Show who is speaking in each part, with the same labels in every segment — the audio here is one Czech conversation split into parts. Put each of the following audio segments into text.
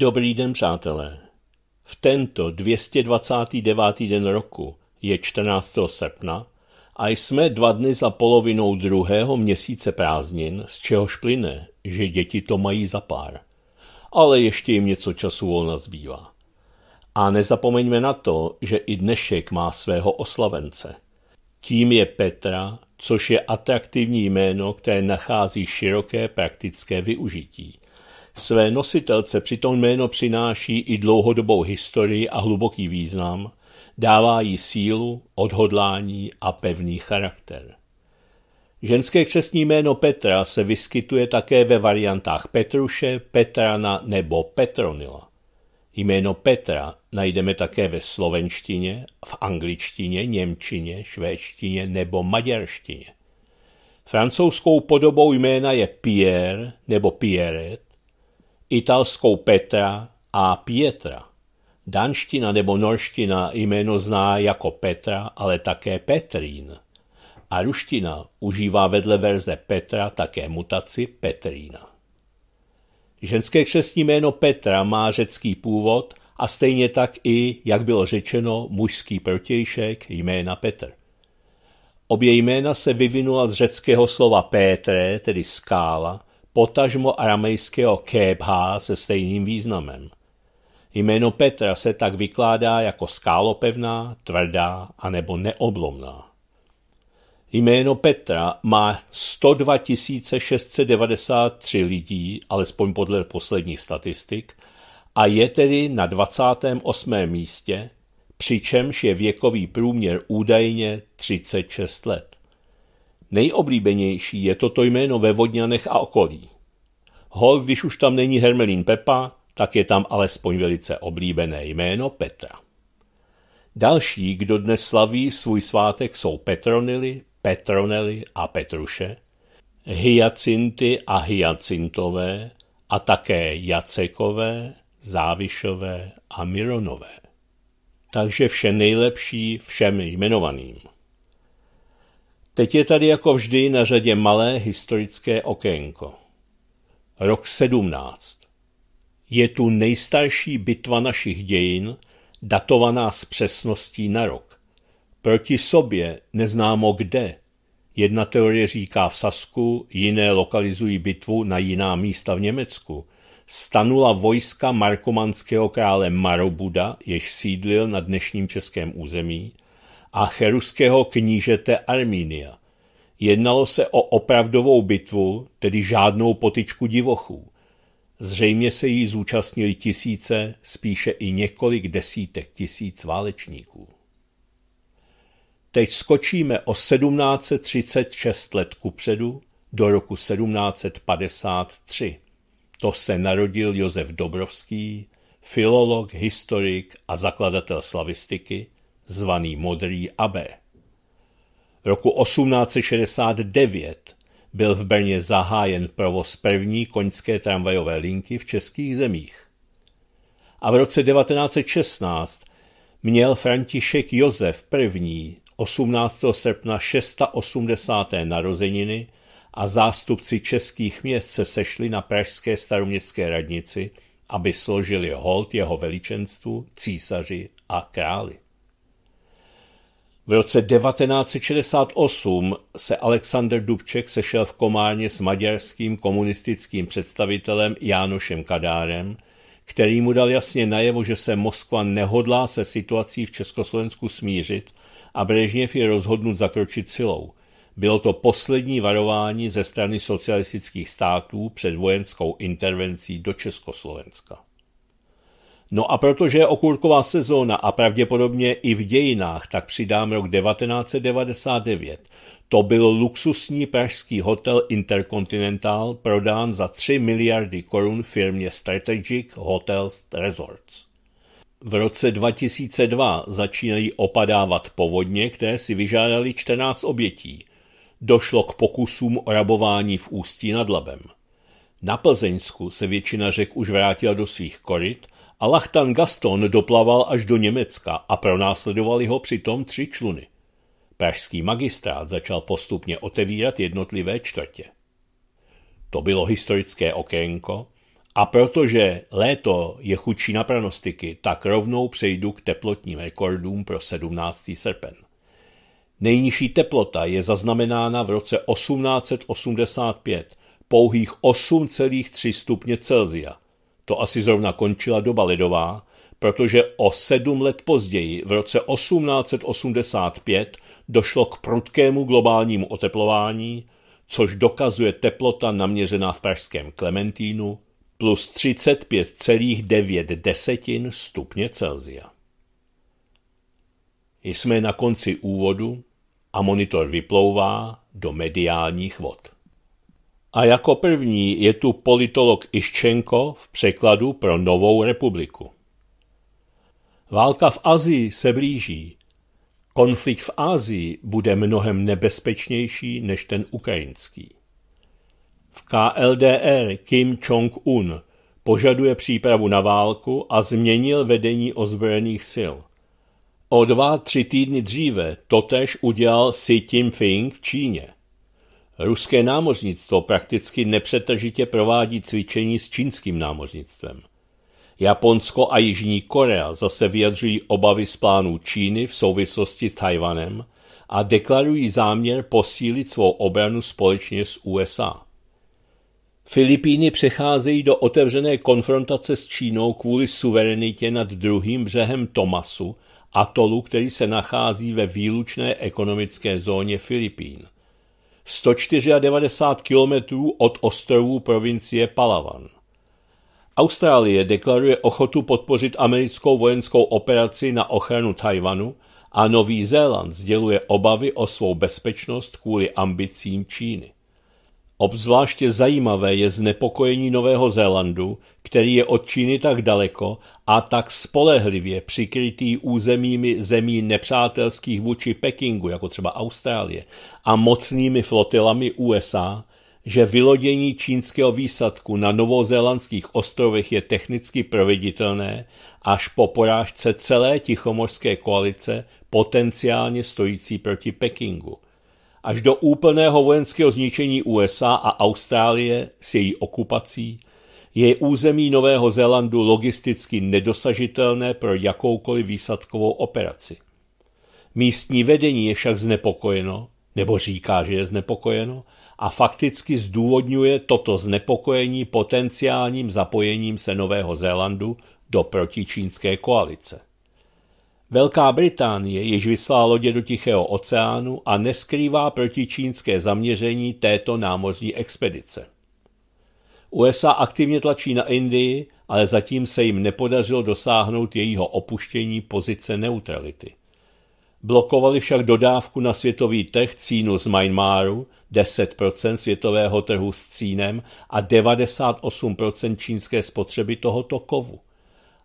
Speaker 1: Dobrý den, přátelé. V tento 229. den roku je 14. srpna a jsme dva dny za polovinou druhého měsíce prázdnin, z čehož plyne, že děti to mají za pár. Ale ještě jim něco času volna zbývá. A nezapomeňme na to, že i dnešek má svého oslavence. Tím je Petra, což je atraktivní jméno, které nachází široké praktické využití – své nositelce přitom jméno přináší i dlouhodobou historii a hluboký význam, dává jí sílu, odhodlání a pevný charakter. Ženské křesní jméno Petra se vyskytuje také ve variantách Petruše, Petrana nebo Petronila. Jméno Petra najdeme také ve slovenštině, v angličtině, němčině, švédštině nebo maďarštině. Francouzskou podobou jména je Pierre nebo Pierret, italskou Petra a Pietra. Danština nebo norština jméno zná jako Petra, ale také Petrín. A ruština užívá vedle verze Petra také mutaci Petrína. Ženské křesní jméno Petra má řecký původ a stejně tak i, jak bylo řečeno, mužský protějšek jména Petr. Obě jména se vyvinula z řeckého slova Pétre, tedy skála, potažmo aramejského Kébha se stejným významem. Jméno Petra se tak vykládá jako skálopevná, tvrdá a nebo neoblomná. Jméno Petra má 102 693 lidí, alespoň podle posledních statistik, a je tedy na 28. místě, přičemž je věkový průměr údajně 36 let. Nejoblíbenější je toto jméno ve Vodňanech a okolí. Hol, když už tam není Hermelín Pepa, tak je tam alespoň velice oblíbené jméno Petra. Další, kdo dnes slaví svůj svátek, jsou Petronily, Petronely a Petruše, hyacinty a hyacintové a také jacekové, závišové a mironové. Takže vše nejlepší všem jmenovaným. Teď je tady jako vždy na řadě malé historické okénko. Rok 17. Je tu nejstarší bitva našich dějin, datovaná s přesností na rok. Proti sobě neznámo kde. Jedna teorie říká v Sasku, jiné lokalizují bitvu na jiná místa v Německu. Stanula vojska markomanského krále Marobuda, jež sídlil na dnešním českém území, a cheruského knížete Armínia. Jednalo se o opravdovou bitvu, tedy žádnou potičku divochů. Zřejmě se jí zúčastnili tisíce, spíše i několik desítek tisíc válečníků. Teď skočíme o 1736 let kupředu do roku 1753. To se narodil Josef Dobrovský, filolog, historik a zakladatel slavistiky, zvaný Modrý Abe. Roku 1869 byl v Brně zahájen provoz první koňské tramvajové linky v českých zemích. A v roce 1916 měl František Josef I. 18. srpna 680. narozeniny a zástupci českých měst se sešli na pražské staroměstské radnici, aby složili hold jeho veličenstvu, císaři a králi. V roce 1968 se Alexander Dubček sešel v Komárně s maďarským komunistickým představitelem Jánošem Kadárem, který mu dal jasně najevo, že se Moskva nehodlá se situací v Československu smířit a Brežněv je rozhodnut zakročit silou. Bylo to poslední varování ze strany socialistických států před vojenskou intervencí do Československa. No a protože je okurková sezóna a pravděpodobně i v dějinách, tak přidám rok 1999. To byl luxusní pražský hotel Intercontinental prodán za 3 miliardy korun firmě Strategic Hotels Resorts. V roce 2002 začínají opadávat povodně, které si vyžádali 14 obětí. Došlo k pokusům o rabování v Ústí nad Labem. Na Plzeňsku se většina řek už vrátila do svých koryt – Lachtan Gaston doplaval až do Německa a pronásledovali ho přitom tři čluny. Pražský magistrát začal postupně otevírat jednotlivé čtvrtě. To bylo historické okénko a protože léto je chudší na pranostiky, tak rovnou přejdu k teplotním rekordům pro 17. srpen. Nejnižší teplota je zaznamenána v roce 1885 pouhých 8,3 stupně Celzia – to asi zrovna končila doba ledová, protože o sedm let později, v roce 1885, došlo k prudkému globálnímu oteplování, což dokazuje teplota naměřená v pražském Klementínu plus 35,9 desetin stupně Celzia. Jsme na konci úvodu a monitor vyplouvá do mediálních vod. A jako první je tu politolog Iščenko v překladu pro Novou republiku. Válka v Azii se blíží. Konflikt v Asii bude mnohem nebezpečnější než ten ukrajinský. V KLDR Kim Jong-un požaduje přípravu na válku a změnil vedení ozbrojených sil. O dva, tři týdny dříve totež udělal Xi Jinping v Číně – Ruské námořnictvo prakticky nepřetržitě provádí cvičení s čínským námořnictvem. Japonsko a Jižní Korea zase vyjadřují obavy z plánů Číny v souvislosti s Tajvanem a deklarují záměr posílit svou obranu společně s USA. Filipíny přecházejí do otevřené konfrontace s Čínou kvůli suverenitě nad druhým břehem Tomasu, atolu, který se nachází ve výlučné ekonomické zóně Filipín – 194 kilometrů od ostrovů provincie Palawan. Austrálie deklaruje ochotu podpořit americkou vojenskou operaci na ochranu Tajvanu a Nový Zéland sděluje obavy o svou bezpečnost kvůli ambicím Číny. Obzvláště zajímavé je znepokojení Nového Zélandu, který je od Číny tak daleko a tak spolehlivě přikrytý územími zemí nepřátelských vůči Pekingu, jako třeba Austrálie, a mocnými flotilami USA, že vylodění čínského výsadku na novozélandských ostrovech je technicky proveditelné až po porážce celé tichomorské koalice potenciálně stojící proti Pekingu – až do úplného vojenského zničení USA a Austrálie s její okupací, je území Nového Zélandu logisticky nedosažitelné pro jakoukoliv výsadkovou operaci. Místní vedení je však znepokojeno, nebo říká, že je znepokojeno, a fakticky zdůvodňuje toto znepokojení potenciálním zapojením se Nového Zélandu do protičínské koalice. Velká Británie již vyslala lodě do Tichého oceánu a neskrývá protičínské zaměření této námořní expedice. USA aktivně tlačí na Indii, ale zatím se jim nepodařilo dosáhnout jejího opuštění pozice neutrality. Blokovali však dodávku na světový trh cínu z Myanmaru, 10% světového trhu s cínem a 98% čínské spotřeby tohoto kovu.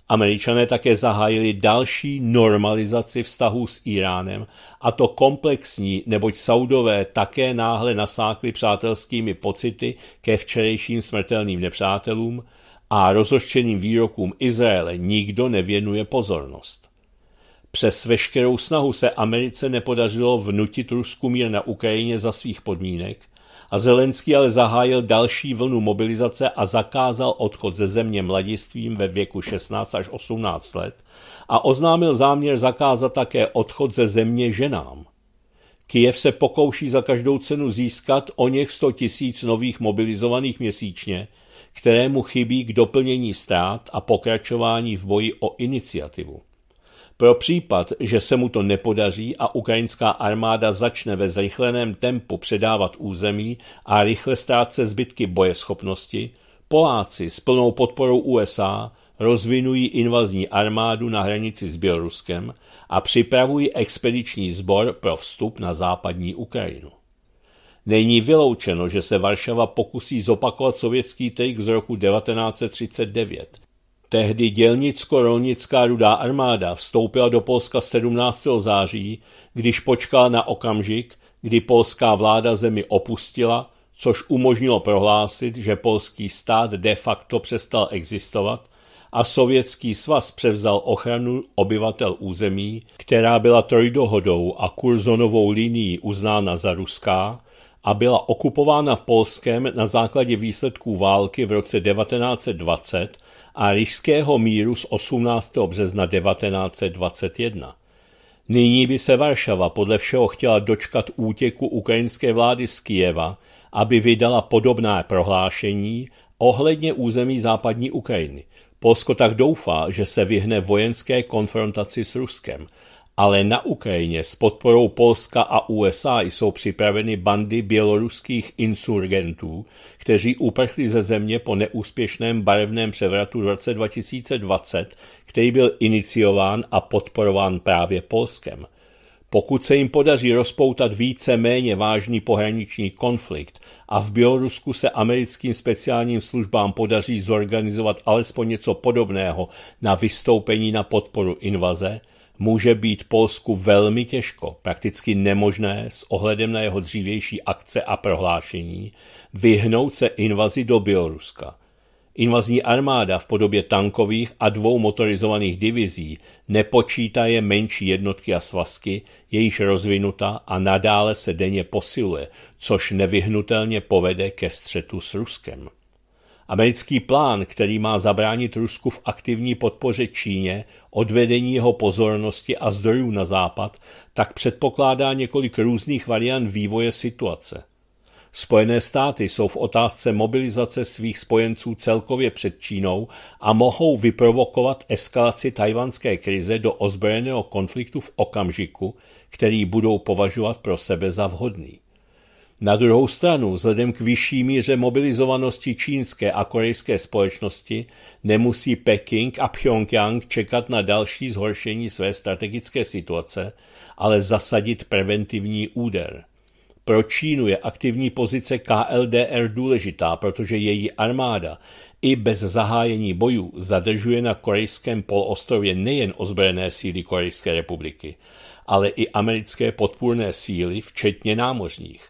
Speaker 1: Američané také zahájili další normalizaci vztahů s Iránem, a to komplexní, neboť Saudové také náhle nasákli přátelskými pocity ke včerejším smrtelným nepřátelům a rozoštěným výrokům Izraele nikdo nevěnuje pozornost. Přes veškerou snahu se Americe nepodařilo vnutit Rusku mír na Ukrajině za svých podmínek – a Zelenský ale zahájil další vlnu mobilizace a zakázal odchod ze země mladistvím ve věku 16 až 18 let a oznámil záměr zakázat také odchod ze země ženám. Kijev se pokouší za každou cenu získat o něch 100 tisíc nových mobilizovaných měsíčně, kterému chybí k doplnění strát a pokračování v boji o iniciativu. Pro případ, že se mu to nepodaří a ukrajinská armáda začne ve zrychleném tempu předávat území a rychle stát se zbytky bojeschopnosti, Poláci s plnou podporou USA rozvinují invazní armádu na hranici s Běloruskem a připravují expediční sbor pro vstup na západní Ukrajinu. Není vyloučeno, že se Varšava pokusí zopakovat sovětský trik z roku 1939, Tehdy dělnicko-rolnická rudá armáda vstoupila do Polska 17. září, když počkala na okamžik, kdy polská vláda zemi opustila, což umožnilo prohlásit, že polský stát de facto přestal existovat a Sovětský svaz převzal ochranu obyvatel území, která byla trojdohodou a kurzonovou linií uznána za ruská a byla okupována Polskem na základě výsledků války v roce 1920 a Rižského míru z 18. března 1921. Nyní by se Varšava podle všeho chtěla dočkat útěku ukrajinské vlády z Kijeva, aby vydala podobná prohlášení ohledně území západní Ukrajiny. Polsko tak doufá, že se vyhne vojenské konfrontaci s Ruskem – ale na Ukrajině s podporou Polska a USA jsou připraveny bandy běloruských insurgentů, kteří uprchli ze země po neúspěšném barevném převratu v roce 2020, který byl iniciován a podporován právě Polskem. Pokud se jim podaří rozpoutat více méně vážný pohraniční konflikt a v Bělorusku se americkým speciálním službám podaří zorganizovat alespoň něco podobného na vystoupení na podporu invaze, může být Polsku velmi těžko, prakticky nemožné s ohledem na jeho dřívější akce a prohlášení, vyhnout se invazi do Běloruska. Invazní armáda v podobě tankových a dvou motorizovaných divizí nepočítaje menší jednotky a svazky, jejíž rozvinuta a nadále se denně posiluje, což nevyhnutelně povede ke střetu s Ruskem. Americký plán, který má zabránit Rusku v aktivní podpoře Číně, odvedení jeho pozornosti a zdrojů na západ, tak předpokládá několik různých variant vývoje situace. Spojené státy jsou v otázce mobilizace svých spojenců celkově před Čínou a mohou vyprovokovat eskalaci tajvanské krize do ozbrojeného konfliktu v okamžiku, který budou považovat pro sebe za vhodný. Na druhou stranu, vzhledem k vyšší míře mobilizovanosti čínské a korejské společnosti, nemusí Peking a Pyongyang čekat na další zhoršení své strategické situace, ale zasadit preventivní úder. Pro Čínu je aktivní pozice KLDR důležitá, protože její armáda i bez zahájení bojů zadržuje na korejském poloostrově nejen ozbrojené síly Korejské republiky, ale i americké podpůrné síly, včetně námořních.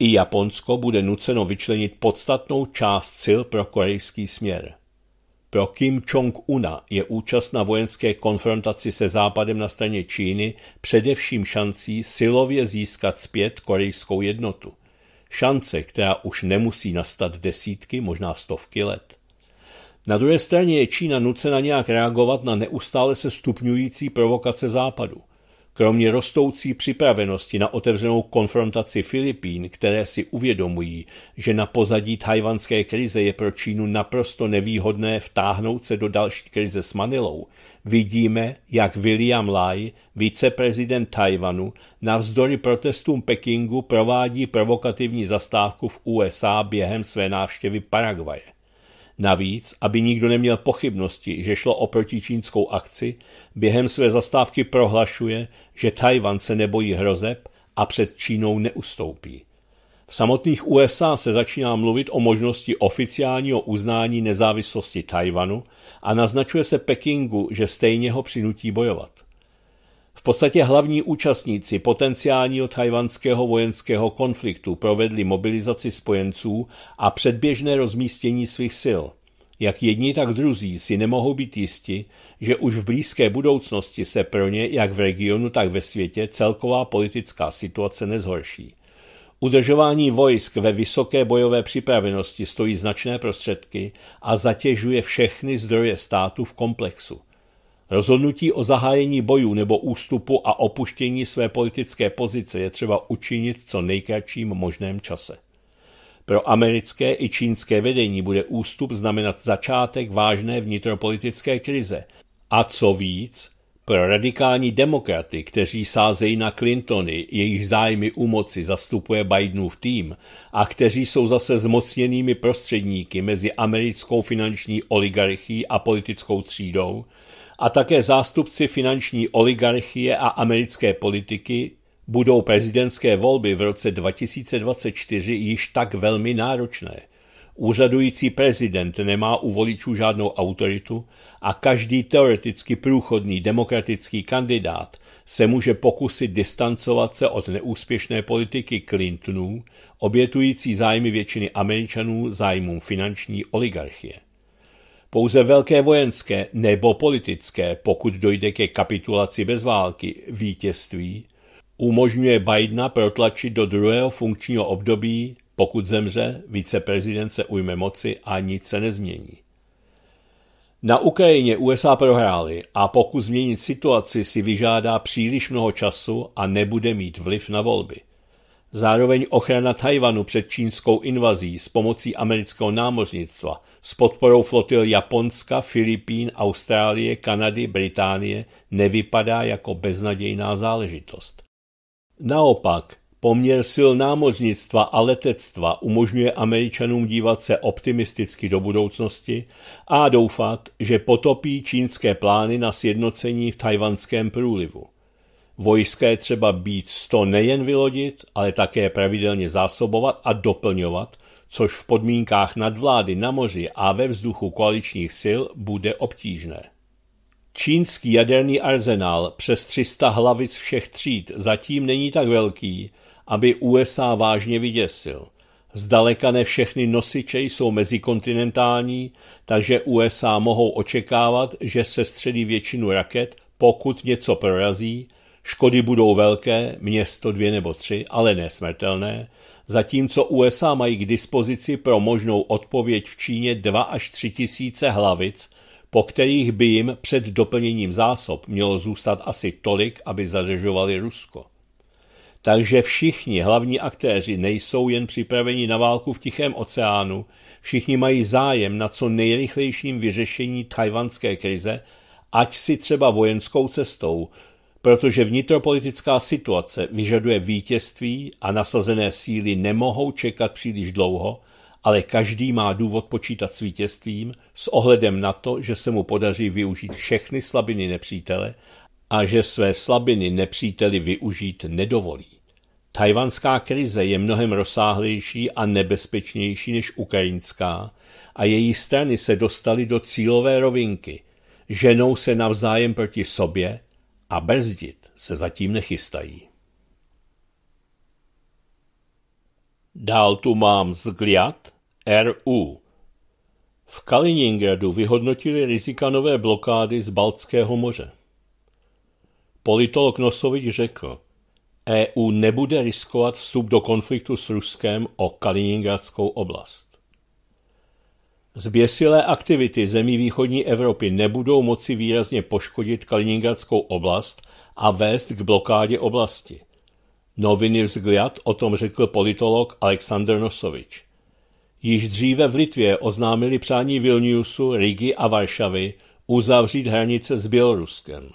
Speaker 1: I Japonsko bude nuceno vyčlenit podstatnou část sil pro korejský směr. Pro Kim Jong-una je účast na vojenské konfrontaci se Západem na straně Číny především šancí silově získat zpět korejskou jednotu. Šance, která už nemusí nastat desítky, možná stovky let. Na druhé straně je Čína nucena nějak reagovat na neustále se stupňující provokace Západu. Kromě rostoucí připravenosti na otevřenou konfrontaci Filipín, které si uvědomují, že na pozadí tajvanské krize je pro Čínu naprosto nevýhodné vtáhnout se do další krize s Manilou, vidíme, jak William Lai, viceprezident Tajvanu, navzdory protestům Pekingu provádí provokativní zastávku v USA během své návštěvy Paraguaje. Navíc, aby nikdo neměl pochybnosti, že šlo o protičínskou akci, během své zastávky prohlašuje, že Tajvan se nebojí hrozeb a před Čínou neustoupí. V samotných USA se začíná mluvit o možnosti oficiálního uznání nezávislosti Tajvanu a naznačuje se Pekingu, že stejně ho přinutí bojovat. V podstatě hlavní účastníci potenciálního tajvanského vojenského konfliktu provedli mobilizaci spojenců a předběžné rozmístění svých sil. Jak jedni, tak druzí si nemohou být jisti, že už v blízké budoucnosti se pro ně, jak v regionu, tak ve světě, celková politická situace nezhorší. Udržování vojsk ve vysoké bojové připravenosti stojí značné prostředky a zatěžuje všechny zdroje státu v komplexu. Rozhodnutí o zahájení bojů nebo ústupu a opuštění své politické pozice je třeba učinit co nejkratším možném čase. Pro americké i čínské vedení bude ústup znamenat začátek vážné vnitropolitické krize. A co víc, pro radikální demokraty, kteří sázejí na Clintony, jejich zájmy u moci zastupuje Bidenův tým a kteří jsou zase zmocněnými prostředníky mezi americkou finanční oligarchií a politickou třídou, a také zástupci finanční oligarchie a americké politiky budou prezidentské volby v roce 2024 již tak velmi náročné. Úřadující prezident nemá u voličů žádnou autoritu a každý teoreticky průchodný demokratický kandidát se může pokusit distancovat se od neúspěšné politiky Clintonů, obětující zájmy většiny Američanů zájmům finanční oligarchie. Pouze velké vojenské nebo politické, pokud dojde ke kapitulaci bez války, vítězství, umožňuje Bidena protlačit do druhého funkčního období, pokud zemře, viceprezident se ujme moci a nic se nezmění. Na Ukrajině USA prohráli a pokus změnit situaci si vyžádá příliš mnoho času a nebude mít vliv na volby. Zároveň ochrana Tajvanu před čínskou invazí s pomocí amerického námořnictva, s podporou flotil Japonska, Filipín, Austrálie, Kanady, Británie nevypadá jako beznadějná záležitost. Naopak, poměr sil námořnictva a letectva umožňuje Američanům dívat se optimisticky do budoucnosti a doufat, že potopí čínské plány na sjednocení v tajvanském průlivu. Vojska je třeba být sto nejen vylodit, ale také pravidelně zásobovat a doplňovat, což v podmínkách nadvlády na moři a ve vzduchu koaličních sil bude obtížné. Čínský jaderný arzenál přes 300 hlavic všech tříd zatím není tak velký, aby USA vážně vyděsil. Zdaleka ne všechny nosiče jsou mezikontinentální, takže USA mohou očekávat, že se středí většinu raket, pokud něco prorazí, Škody budou velké, město dvě nebo tři, ale nesmrtelné, zatímco USA mají k dispozici pro možnou odpověď v Číně 2 až 3 tisíce hlavic, po kterých by jim před doplněním zásob mělo zůstat asi tolik, aby zadržovali Rusko. Takže všichni hlavní aktéři nejsou jen připraveni na válku v Tichém oceánu, všichni mají zájem na co nejrychlejším vyřešení tajvanské krize, ať si třeba vojenskou cestou, protože vnitropolitická situace vyžaduje vítězství a nasazené síly nemohou čekat příliš dlouho, ale každý má důvod počítat s vítězstvím s ohledem na to, že se mu podaří využít všechny slabiny nepřítele a že své slabiny nepříteli využít nedovolí. Tajvanská krize je mnohem rozsáhlejší a nebezpečnější než ukrajinská a její strany se dostaly do cílové rovinky. Ženou se navzájem proti sobě a brzdit se zatím nechystají. Dál tu mám zgliat RU. V Kaliningradu vyhodnotili rizika nové blokády z Baltského moře. Politolog Nosovič řekl, EU nebude riskovat vstup do konfliktu s Ruskem o Kaliningradskou oblast. Zběsilé aktivity zemí východní Evropy nebudou moci výrazně poškodit Kaliningradskou oblast a vést k blokádě oblasti. Noviny Vzgliad o tom řekl politolog Aleksandr Nosovič. Již dříve v Litvě oznámili přání Vilniusu, Rigi a Varšavy uzavřít hranice s Běloruskem.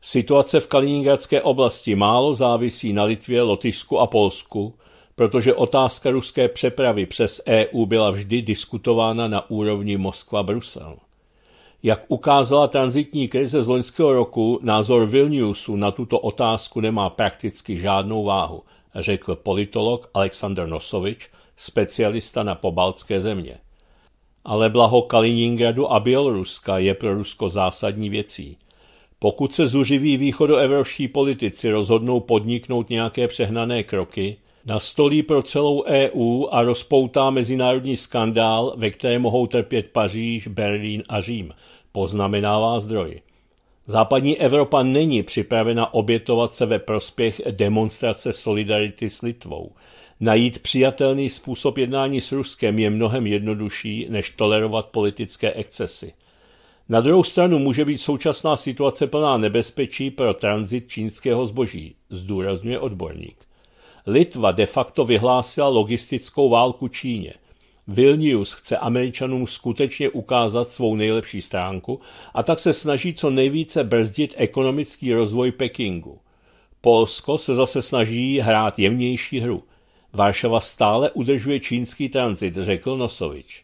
Speaker 1: Situace v Kaliningradské oblasti málo závisí na Litvě, Lotyšsku a Polsku, protože otázka ruské přepravy přes EU byla vždy diskutována na úrovni Moskva-Brusel. Jak ukázala transitní krize z loňského roku, názor Vilniusu na tuto otázku nemá prakticky žádnou váhu, řekl politolog Aleksandr Nosovič, specialista na pobaltské země. Ale blaho Kaliningradu a Běloruska je pro Rusko zásadní věcí. Pokud se zuživí východoevropští politici rozhodnou podniknout nějaké přehnané kroky, nastolí pro celou EU a rozpoutá mezinárodní skandál, ve kterém mohou trpět Paříž, Berlín a Řím, poznamenává zdroj. Západní Evropa není připravena obětovat se ve prospěch demonstrace solidarity s Litvou. Najít přijatelný způsob jednání s Ruskem je mnohem jednodušší, než tolerovat politické excesy. Na druhou stranu může být současná situace plná nebezpečí pro tranzit čínského zboží, zdůrazňuje odborník. Litva de facto vyhlásila logistickou válku Číně. Vilnius chce Američanům skutečně ukázat svou nejlepší stránku a tak se snaží co nejvíce brzdit ekonomický rozvoj Pekingu. Polsko se zase snaží hrát jemnější hru. Varšava stále udržuje čínský tranzit, řekl Nosovič.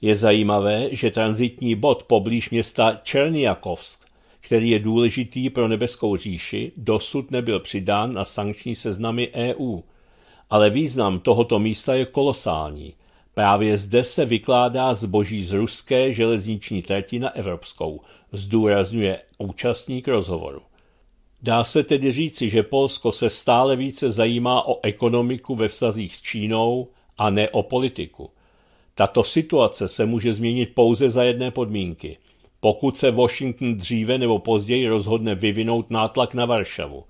Speaker 1: Je zajímavé, že tranzitní bod poblíž města Černiakovsk který je důležitý pro nebeskou říši, dosud nebyl přidán na sankční seznamy EU. Ale význam tohoto místa je kolosální. Právě zde se vykládá zboží z ruské železniční trati na evropskou, zdůrazňuje účastník rozhovoru. Dá se tedy říci, že Polsko se stále více zajímá o ekonomiku ve vztazích s Čínou a ne o politiku. Tato situace se může změnit pouze za jedné podmínky – pokud se Washington dříve nebo později rozhodne vyvinout nátlak na Varšavu.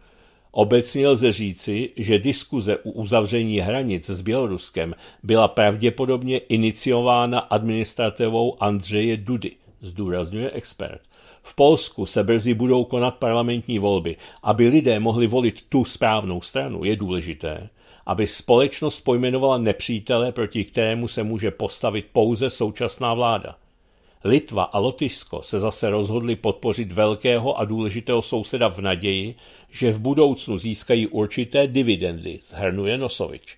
Speaker 1: Obecně lze říci, že diskuze u uzavření hranic s Běloruskem byla pravděpodobně iniciována administrativou Andřeje Dudy, zdůrazňuje expert. V Polsku se brzy budou konat parlamentní volby. Aby lidé mohli volit tu správnou stranu, je důležité, aby společnost pojmenovala nepřítele, proti kterému se může postavit pouze současná vláda – Litva a Lotyšsko se zase rozhodli podpořit velkého a důležitého souseda v naději, že v budoucnu získají určité dividendy, zhrnuje Nosovič.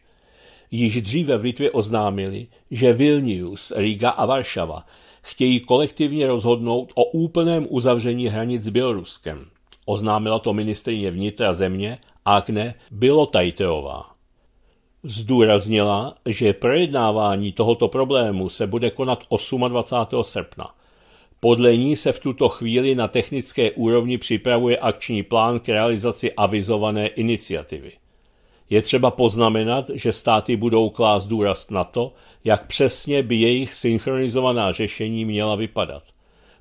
Speaker 1: Již dříve v Litvě oznámili, že Vilnius, Riga a Varšava chtějí kolektivně rozhodnout o úplném uzavření hranic s Běloruskem. Oznámila to ministrině vnitra země Agne Bilotajteová. Zdůraznila, že projednávání tohoto problému se bude konat 28. srpna. Podle ní se v tuto chvíli na technické úrovni připravuje akční plán k realizaci avizované iniciativy. Je třeba poznamenat, že státy budou klást důraz na to, jak přesně by jejich synchronizovaná řešení měla vypadat.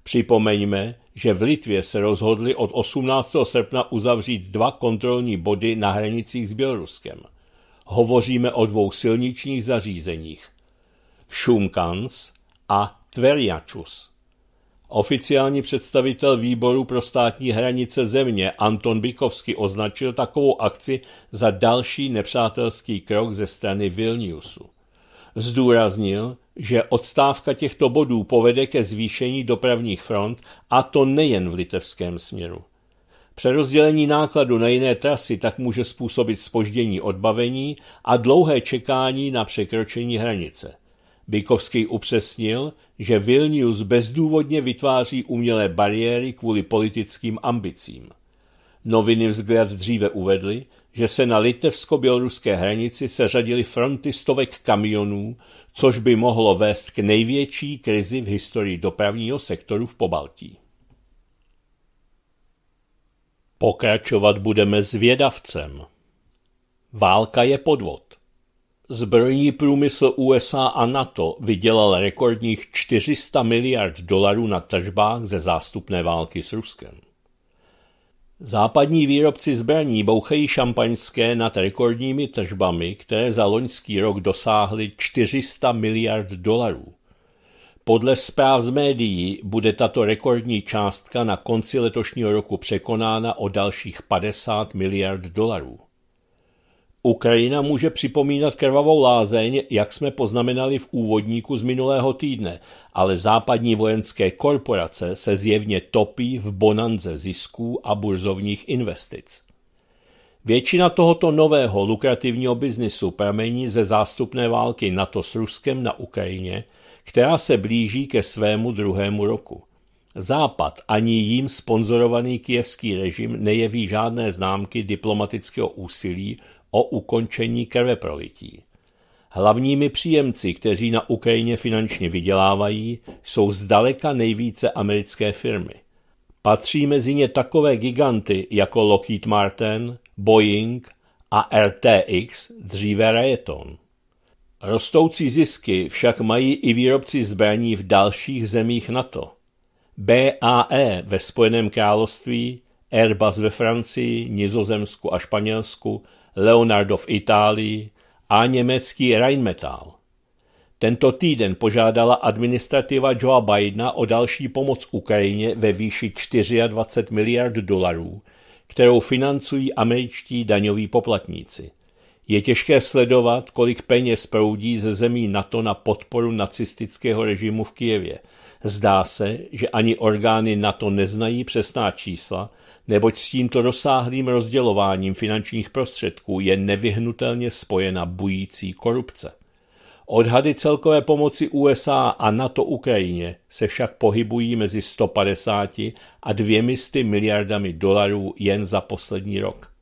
Speaker 1: Připomeňme, že v Litvě se rozhodli od 18. srpna uzavřít dva kontrolní body na hranicích s Běloruskem – Hovoříme o dvou silničních zařízeních. Šumkans a Tveriačus. Oficiální představitel výboru pro státní hranice země Anton Bikovsky označil takovou akci za další nepřátelský krok ze strany Vilniusu. Zdůraznil, že odstávka těchto bodů povede ke zvýšení dopravních front a to nejen v litevském směru. Přerozdělení nákladu na jiné trasy tak může způsobit spoždění odbavení a dlouhé čekání na překročení hranice. Bykovský upřesnil, že Vilnius bezdůvodně vytváří umělé bariéry kvůli politickým ambicím. Noviny vzhled dříve uvedly, že se na litevsko-běloruské hranici seřadily fronty stovek kamionů, což by mohlo vést k největší krizi v historii dopravního sektoru v Pobaltí. Pokračovat budeme s vědavcem. Válka je podvod. Zbrojní průmysl USA a NATO vydělal rekordních 400 miliard dolarů na tržbách ze zástupné války s Ruskem. Západní výrobci zbraní bouchají šampaňské nad rekordními tržbami, které za loňský rok dosáhly 400 miliard dolarů. Podle zpráv z médií bude tato rekordní částka na konci letošního roku překonána o dalších 50 miliard dolarů. Ukrajina může připomínat krvavou lázeň, jak jsme poznamenali v úvodníku z minulého týdne, ale západní vojenské korporace se zjevně topí v bonanze zisků a burzovních investic. Většina tohoto nového lukrativního biznisu pramení ze zástupné války NATO s Ruskem na Ukrajině – která se blíží ke svému druhému roku. Západ ani jím sponzorovaný kijevský režim nejeví žádné známky diplomatického úsilí o ukončení krveprolití. Hlavními příjemci, kteří na Ukrajině finančně vydělávají, jsou zdaleka nejvíce americké firmy. Patří mezi ně takové giganty jako Lockheed Martin, Boeing a RTX, dříve Raytheon. Rostoucí zisky však mají i výrobci zbraní v dalších zemích NATO. BAE ve Spojeném království, Airbus ve Francii, Nizozemsku a Španělsku, Leonardo v Itálii a německý Rheinmetall. Tento týden požádala administrativa Joea Bidena o další pomoc Ukrajině ve výši 24 miliard dolarů, kterou financují američtí daňoví poplatníci. Je těžké sledovat, kolik peněz proudí ze zemí NATO na podporu nacistického režimu v Kijevě. Zdá se, že ani orgány NATO neznají přesná čísla, neboť s tímto rozsáhlým rozdělováním finančních prostředků je nevyhnutelně spojena bující korupce. Odhady celkové pomoci USA a NATO Ukrajině se však pohybují mezi 150 a 200 miliardami dolarů jen za poslední rok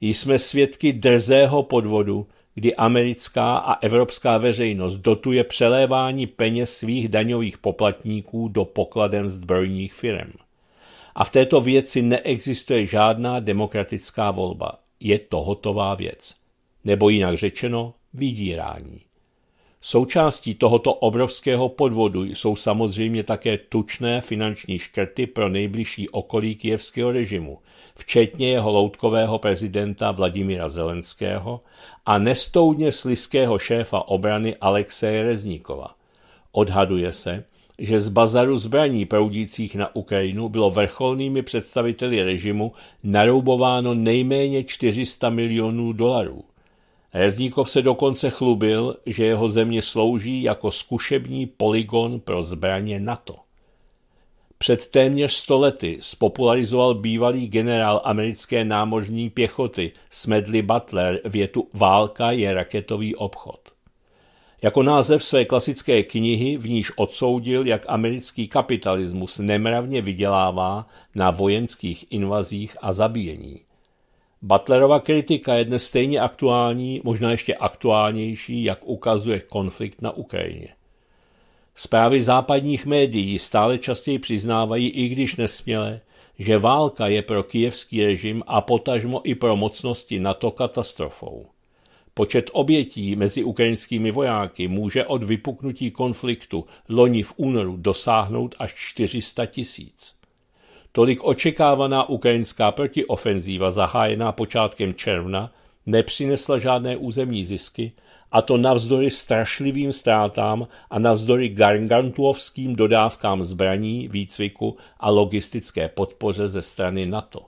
Speaker 1: jsme svědky drzého podvodu, kdy americká a evropská veřejnost dotuje přelévání peněz svých daňových poplatníků do pokladen zbrojních firm. A v této věci neexistuje žádná demokratická volba. Je to hotová věc. Nebo jinak řečeno, vydírání. Součástí tohoto obrovského podvodu jsou samozřejmě také tučné finanční škrty pro nejbližší okolí kijevského režimu, včetně jeho loutkového prezidenta Vladimira Zelenského a nestoudně sliského šéfa obrany Alexeje Rezníkova. Odhaduje se, že z bazaru zbraní proudících na Ukrajinu bylo vrcholnými představiteli režimu naroubováno nejméně 400 milionů dolarů. Rezníkov se dokonce chlubil, že jeho země slouží jako zkušební poligon pro zbraně NATO. Před téměř stolety spopularizoval bývalý generál americké námořní pěchoty Smedley Butler větu Válka je raketový obchod. Jako název své klasické knihy v níž odsoudil, jak americký kapitalismus nemravně vydělává na vojenských invazích a zabíjení. Butlerova kritika je dnes stejně aktuální, možná ještě aktuálnější, jak ukazuje konflikt na Ukrajině. Zprávy západních médií stále častěji přiznávají, i když nesměle, že válka je pro kijevský režim a potažmo i pro mocnosti NATO katastrofou. Počet obětí mezi ukrajinskými vojáky může od vypuknutí konfliktu loni v únoru dosáhnout až 400 tisíc. Tolik očekávaná ukrajinská protiofenzíva zahájená počátkem června nepřinesla žádné územní zisky a to navzdory strašlivým ztrátám a navzdory gargantuovským dodávkám zbraní, výcviku a logistické podpoře ze strany NATO.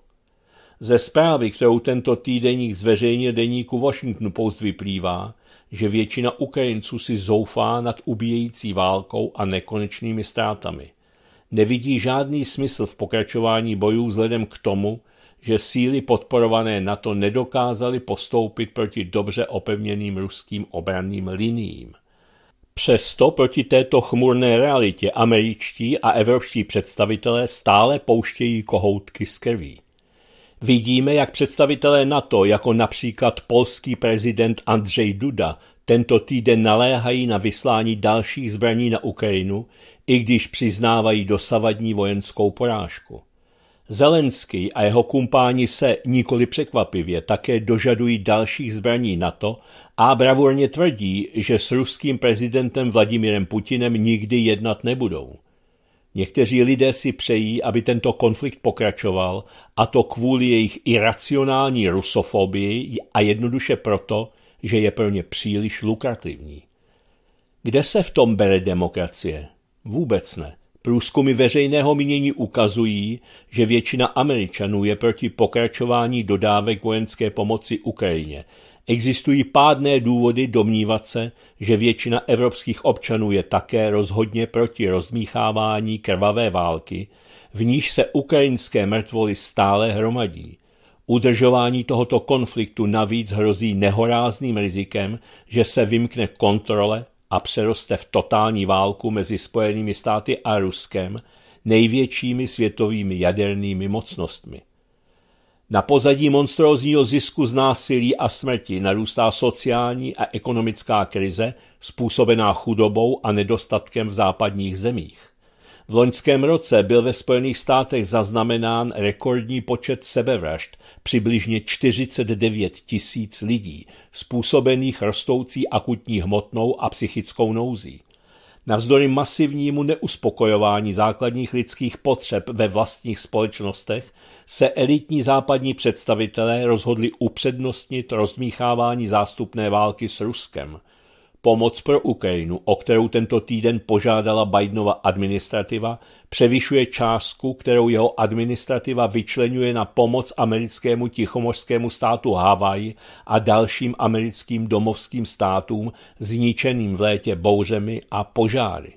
Speaker 1: Ze zprávy, kterou tento týdeník zveřejnil deníku Washington Post, vyplývá, že většina Ukrajinců si zoufá nad ubíjející válkou a nekonečnými ztrátami. Nevidí žádný smysl v pokračování bojů vzhledem k tomu, že síly podporované NATO nedokázaly postoupit proti dobře opevněným ruským obranným liniím. Přesto proti této chmurné realitě američtí a evropští představitelé stále pouštějí kohoutky z krví. Vidíme, jak představitelé NATO, jako například polský prezident Andrzej Duda, tento týden naléhají na vyslání dalších zbraní na Ukrajinu, i když přiznávají dosavadní vojenskou porážku. Zelenský a jeho kumpáni se nikoli překvapivě také dožadují dalších zbraní NATO a bravurně tvrdí, že s ruským prezidentem Vladimirem Putinem nikdy jednat nebudou. Někteří lidé si přejí, aby tento konflikt pokračoval, a to kvůli jejich iracionální rusofobii a jednoduše proto, že je pro ně příliš lukrativní. Kde se v tom bere demokracie? Vůbec ne. Průzkumy veřejného mínění ukazují, že většina Američanů je proti pokračování dodávek vojenské pomoci Ukrajině. Existují pádné důvody domnívat se, že většina evropských občanů je také rozhodně proti rozmíchávání krvavé války, v níž se ukrajinské mrtvoly stále hromadí. Udržování tohoto konfliktu navíc hrozí nehorázným rizikem, že se vymkne kontrole a přeroste v totální válku mezi Spojenými státy a Ruskem, největšími světovými jadernými mocnostmi. Na pozadí monstrózního zisku z násilí a smrti narůstá sociální a ekonomická krize způsobená chudobou a nedostatkem v západních zemích. V loňském roce byl ve Spojených státech zaznamenán rekordní počet sebevražd, přibližně 49 tisíc lidí, způsobených rostoucí akutní hmotnou a psychickou nouzí. Navzdory masivnímu neuspokojování základních lidských potřeb ve vlastních společnostech se elitní západní představitelé rozhodli upřednostnit rozmíchávání zástupné války s Ruskem – Pomoc pro Ukrajinu, o kterou tento týden požádala Bidenova administrativa, převyšuje částku, kterou jeho administrativa vyčlenuje na pomoc americkému tichomořskému státu Havaj a dalším americkým domovským státům zničeným v létě bouřemi a požáry.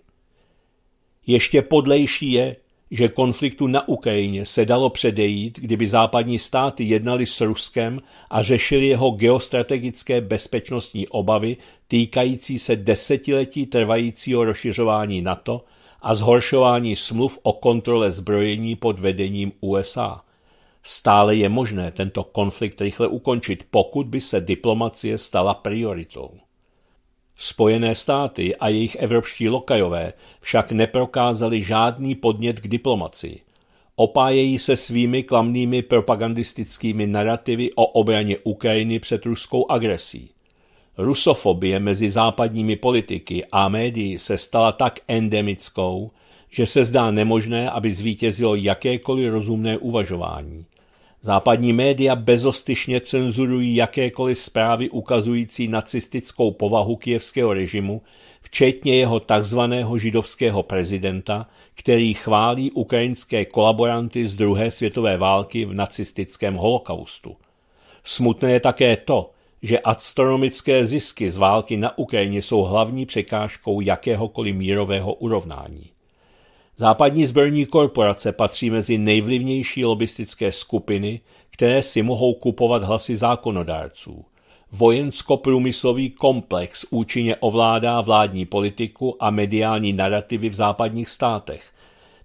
Speaker 1: Ještě podlejší je, že konfliktu na Ukrajině se dalo předejít, kdyby západní státy jednali s Ruskem a řešili jeho geostrategické bezpečnostní obavy týkající se desetiletí trvajícího rozšiřování NATO a zhoršování smluv o kontrole zbrojení pod vedením USA. Stále je možné tento konflikt rychle ukončit, pokud by se diplomacie stala prioritou. Spojené státy a jejich evropští lokajové však neprokázali žádný podnět k diplomacii. Opájejí se svými klamnými propagandistickými narrativy o obraně Ukrajiny před ruskou agresí. Rusofobie mezi západními politiky a médií se stala tak endemickou, že se zdá nemožné, aby zvítězilo jakékoliv rozumné uvažování. Západní média bezostyšně cenzurují jakékoliv zprávy ukazující nacistickou povahu kijevského režimu, včetně jeho tzv. židovského prezidenta, který chválí ukrajinské kolaboranty z druhé světové války v nacistickém holokaustu. Smutné je také to, že astronomické zisky z války na Ukrajině jsou hlavní překážkou jakéhokoliv mírového urovnání. Západní zbrojní korporace patří mezi nejvlivnější lobistické skupiny, které si mohou kupovat hlasy zákonodárců. Vojensko-průmyslový komplex účinně ovládá vládní politiku a mediální narrativy v západních státech.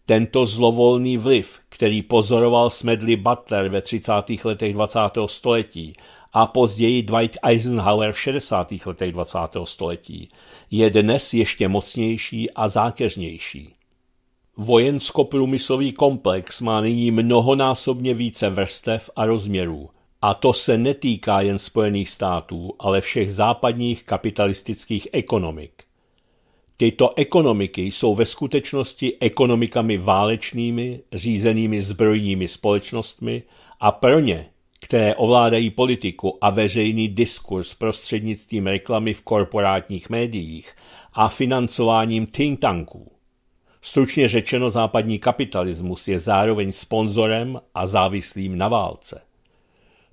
Speaker 1: Tento zlovolný vliv, který pozoroval Smedley Butler ve 30. letech 20. století a později Dwight Eisenhower v 60. letech 20. století, je dnes ještě mocnější a zákeřnější. Vojensko-průmyslový komplex má nyní mnohonásobně více vrstev a rozměrů. A to se netýká jen Spojených států, ale všech západních kapitalistických ekonomik. Tyto ekonomiky jsou ve skutečnosti ekonomikami válečnými, řízenými zbrojními společnostmi a pro ně které ovládají politiku a veřejný diskurs prostřednictvím reklamy v korporátních médiích a financováním think tanků. Stručně řečeno západní kapitalismus je zároveň sponzorem a závislým na válce.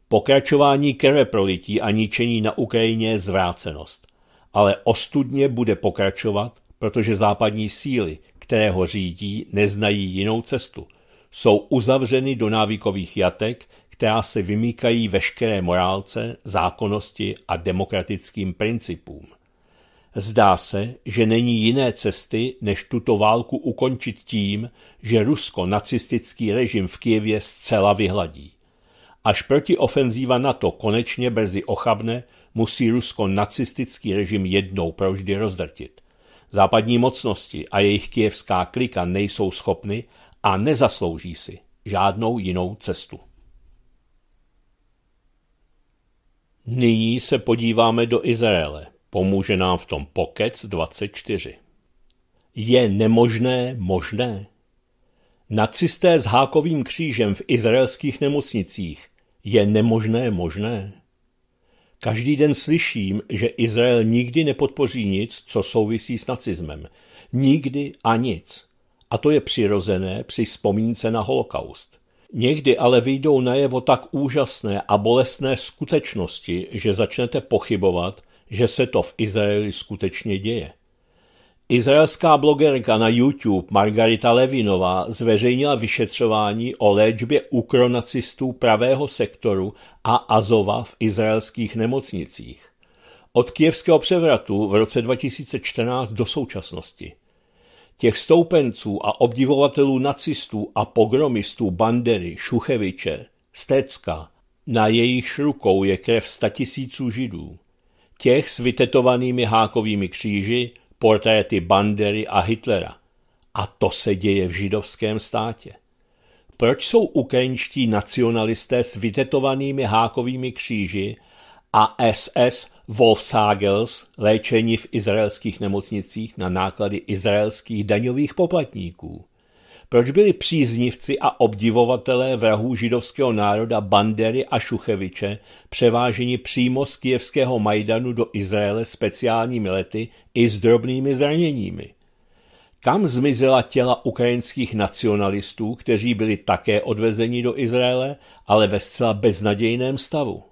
Speaker 1: Pokračování krve prolití a ničení na Ukrajině je zvrácenost, ale ostudně bude pokračovat, protože západní síly, které ho řídí, neznají jinou cestu. Jsou uzavřeny do návykových jatek, která se vymýkají veškeré morálce, zákonnosti a demokratickým principům. Zdá se, že není jiné cesty, než tuto válku ukončit tím, že Rusko nacistický režim v Kijevě zcela vyhladí. Až protiofenzíva NATO konečně brzy ochabne, musí Rusko nacistický režim jednou proždy rozdrtit. Západní mocnosti a jejich kijevská klika nejsou schopny a nezaslouží si žádnou jinou cestu. Nyní se podíváme do Izraele. Pomůže nám v tom Pokec 24. Je nemožné možné? Nacisté s hákovým křížem v izraelských nemocnicích. Je nemožné možné? Každý den slyším, že Izrael nikdy nepodpoří nic, co souvisí s nacismem. Nikdy a nic. A to je přirozené při vzpomínce na holokaust. Někdy ale vyjdou najevo tak úžasné a bolestné skutečnosti, že začnete pochybovat, že se to v Izraeli skutečně děje. Izraelská blogerka na YouTube Margarita Levinová zveřejnila vyšetřování o léčbě ukronacistů pravého sektoru a Azova v izraelských nemocnicích. Od kievského převratu v roce 2014 do současnosti – těch stoupenců a obdivovatelů nacistů a pogromistů Bandery, Šucheviče, Stecka, na jejich rukou je krev statisíců židů. Těch s vytetovanými hákovými kříži, portréty Bandery a Hitlera. A to se děje v židovském státě. Proč jsou ukrajinští nacionalisté s vytetovanými hákovými kříži a SS Wolfsagels léčení v izraelských nemocnicích na náklady izraelských daňových poplatníků. Proč byli příznivci a obdivovatelé vrahů židovského národa Bandery a Šucheviče převáženi přímo z kijevského Majdanu do Izraele speciálními lety i s drobnými zraněními? Kam zmizela těla ukrajinských nacionalistů, kteří byli také odvezeni do Izraele, ale ve zcela beznadějném stavu?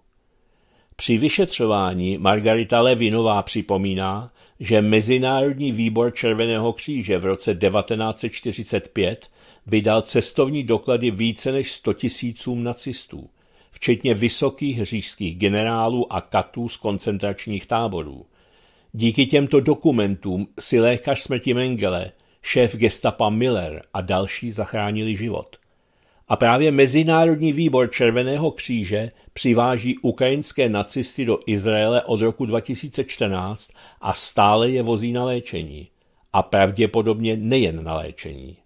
Speaker 1: Při vyšetřování Margarita Levinová připomíná, že Mezinárodní výbor Červeného kříže v roce 1945 vydal cestovní doklady více než 100 tisícům nacistů, včetně vysokých říšských generálů a katů z koncentračních táborů. Díky těmto dokumentům si lékař smrti Mengele, šéf gestapa Miller a další zachránili život. A právě Mezinárodní výbor Červeného kříže přiváží ukrajinské nacisty do Izraele od roku 2014 a stále je vozí na léčení. A pravděpodobně nejen na léčení.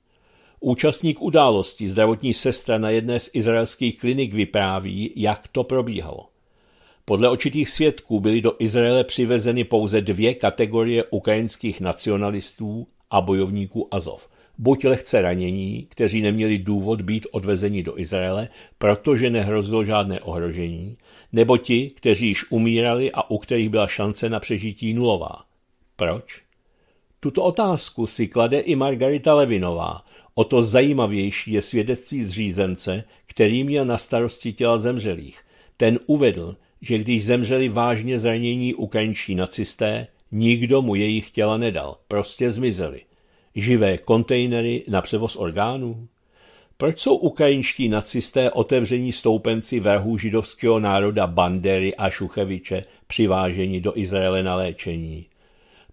Speaker 1: Účastník události, zdravotní sestra na jedné z izraelských klinik vypráví, jak to probíhalo. Podle očitých svědků byly do Izraele přivezeny pouze dvě kategorie ukrajinských nacionalistů a bojovníků Azov – buď lehce ranění, kteří neměli důvod být odvezeni do Izraele, protože nehrozilo žádné ohrožení, nebo ti, kteří již umírali a u kterých byla šance na přežití nulová. Proč? Tuto otázku si klade i Margarita Levinová. O to zajímavější je svědectví zřízence, který měl na starosti těla zemřelých. Ten uvedl, že když zemřeli vážně zranění ukrajinští nacisté, nikdo mu jejich těla nedal, prostě zmizeli. Živé kontejnery na převoz orgánů? Proč jsou ukrajinští nacisté otevření stoupenci vrahů židovského národa Bandery a Šucheviče přiváženi do Izraele na léčení?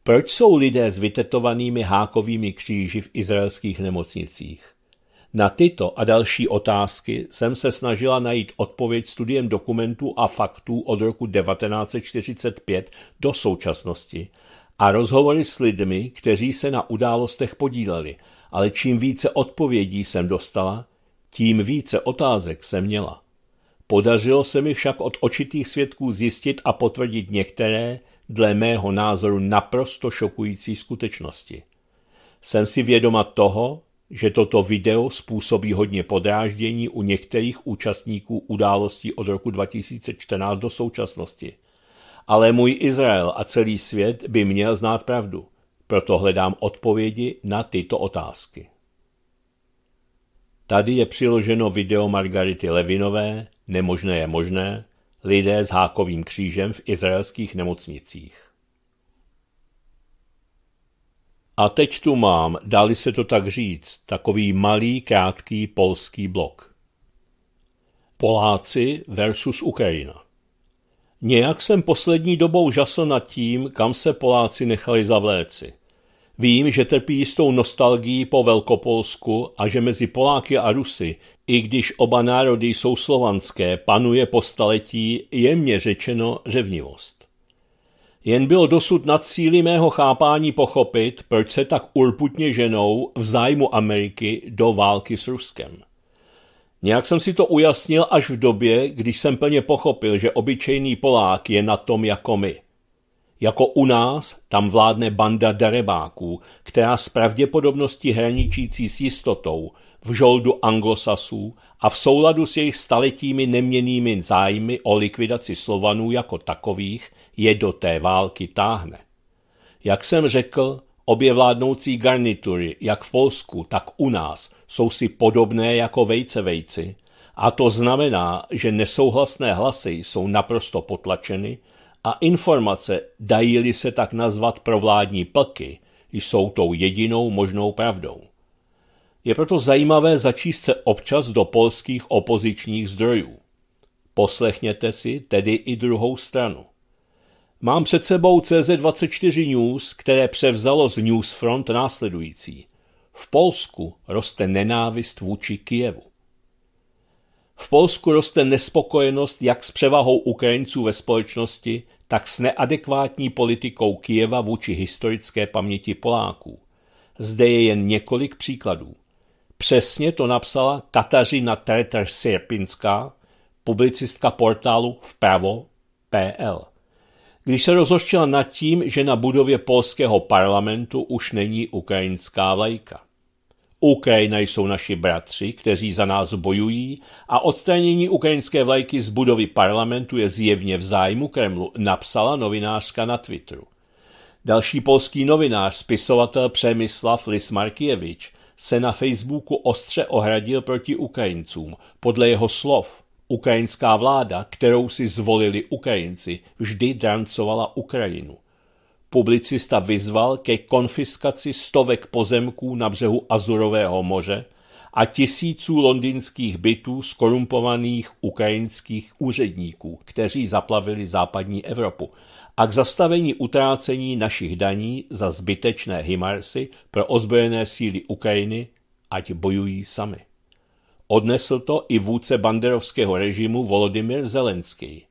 Speaker 1: Proč jsou lidé s vytetovanými hákovými kříži v izraelských nemocnicích? Na tyto a další otázky jsem se snažila najít odpověď studiem dokumentů a faktů od roku 1945 do současnosti – a rozhovory s lidmi, kteří se na událostech podíleli, ale čím více odpovědí jsem dostala, tím více otázek jsem měla. Podařilo se mi však od očitých svědků zjistit a potvrdit některé, dle mého názoru, naprosto šokující skutečnosti. Jsem si vědoma toho, že toto video způsobí hodně podráždění u některých účastníků událostí od roku 2014 do současnosti – ale můj Izrael a celý svět by měl znát pravdu. Proto hledám odpovědi na tyto otázky. Tady je přiloženo video Margarity Levinové Nemožné je možné, lidé s hákovým křížem v izraelských nemocnicích. A teď tu mám, dali se to tak říct, takový malý, krátký polský blok. Poláci versus Ukrajina. Nějak jsem poslední dobou žasl nad tím, kam se Poláci nechali zavléci. Vím, že trpí jistou nostalgií po Velkopolsku a že mezi Poláky a Rusy, i když oba národy jsou slovanské, panuje po staletí jemně řečeno řevnivost. Jen bylo dosud nad cíli mého chápání pochopit, proč se tak urputně ženou v zájmu Ameriky do války s Ruskem. Nějak jsem si to ujasnil až v době, když jsem plně pochopil, že obyčejný Polák je na tom jako my. Jako u nás tam vládne banda darebáků, která s pravděpodobností hraničící s jistotou v žoldu anglosasů a v souladu s jejich staletími neměnými zájmy o likvidaci Slovanů jako takových je do té války táhne. Jak jsem řekl, obě vládnoucí garnitury, jak v Polsku, tak u nás, jsou si podobné jako vejce vejci, a to znamená, že nesouhlasné hlasy jsou naprosto potlačeny a informace, dají-li se tak nazvat provládní plky, jsou tou jedinou možnou pravdou. Je proto zajímavé začíst se občas do polských opozičních zdrojů. Poslechněte si tedy i druhou stranu. Mám před sebou CZ24 News, které převzalo z Newsfront následující – v Polsku roste nenávist vůči Kijevu. V Polsku roste nespokojenost jak s převahou Ukrajinců ve společnosti, tak s neadekvátní politikou Kijeva vůči historické paměti Poláků. Zde je jen několik příkladů. Přesně to napsala Katařina Tretr-Sirpinská, publicistka portálu vpravo.pl když se rozhořčila nad tím, že na budově polského parlamentu už není ukrajinská vlajka. Ukrajina jsou naši bratři, kteří za nás bojují a odstranění ukrajinské vlajky z budovy parlamentu je zjevně v zájmu Kremlu, napsala novinářka na Twitteru. Další polský novinář, spisovatel Přemyslav Lismarkievič, se na Facebooku ostře ohradil proti Ukrajincům. Podle jeho slov – Ukrajinská vláda, kterou si zvolili Ukrajinci, vždy drancovala Ukrajinu. Publicista vyzval ke konfiskaci stovek pozemků na břehu Azurového moře a tisíců londýnských bytů skorumpovaných ukrajinských úředníků, kteří zaplavili západní Evropu, a k zastavení utrácení našich daní za zbytečné himarsy pro ozbrojené síly Ukrajiny, ať bojují sami. Odnesl to i vůdce banderovského režimu Volodymyr Zelenský.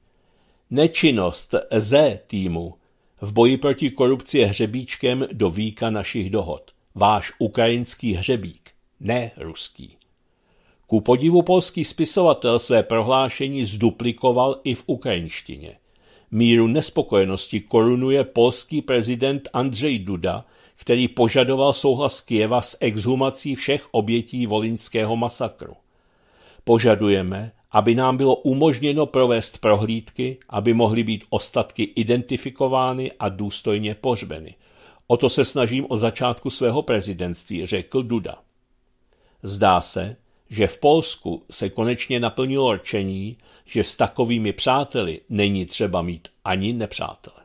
Speaker 1: Nečinnost Z týmu v boji proti korupci je hřebíčkem do výka našich dohod. Váš ukrajinský hřebík, ne ruský. Ku podivu polský spisovatel své prohlášení zduplikoval i v ukrajinštině. Míru nespokojenosti korunuje polský prezident Andřej Duda, který požadoval souhlas Kieva s exhumací všech obětí volinského masakru. Požadujeme, aby nám bylo umožněno provést prohlídky, aby mohly být ostatky identifikovány a důstojně pohřbeny. O to se snažím od začátku svého prezidentství, řekl Duda. Zdá se, že v Polsku se konečně naplnilo rčení, že s takovými přáteli není třeba mít ani nepřátele.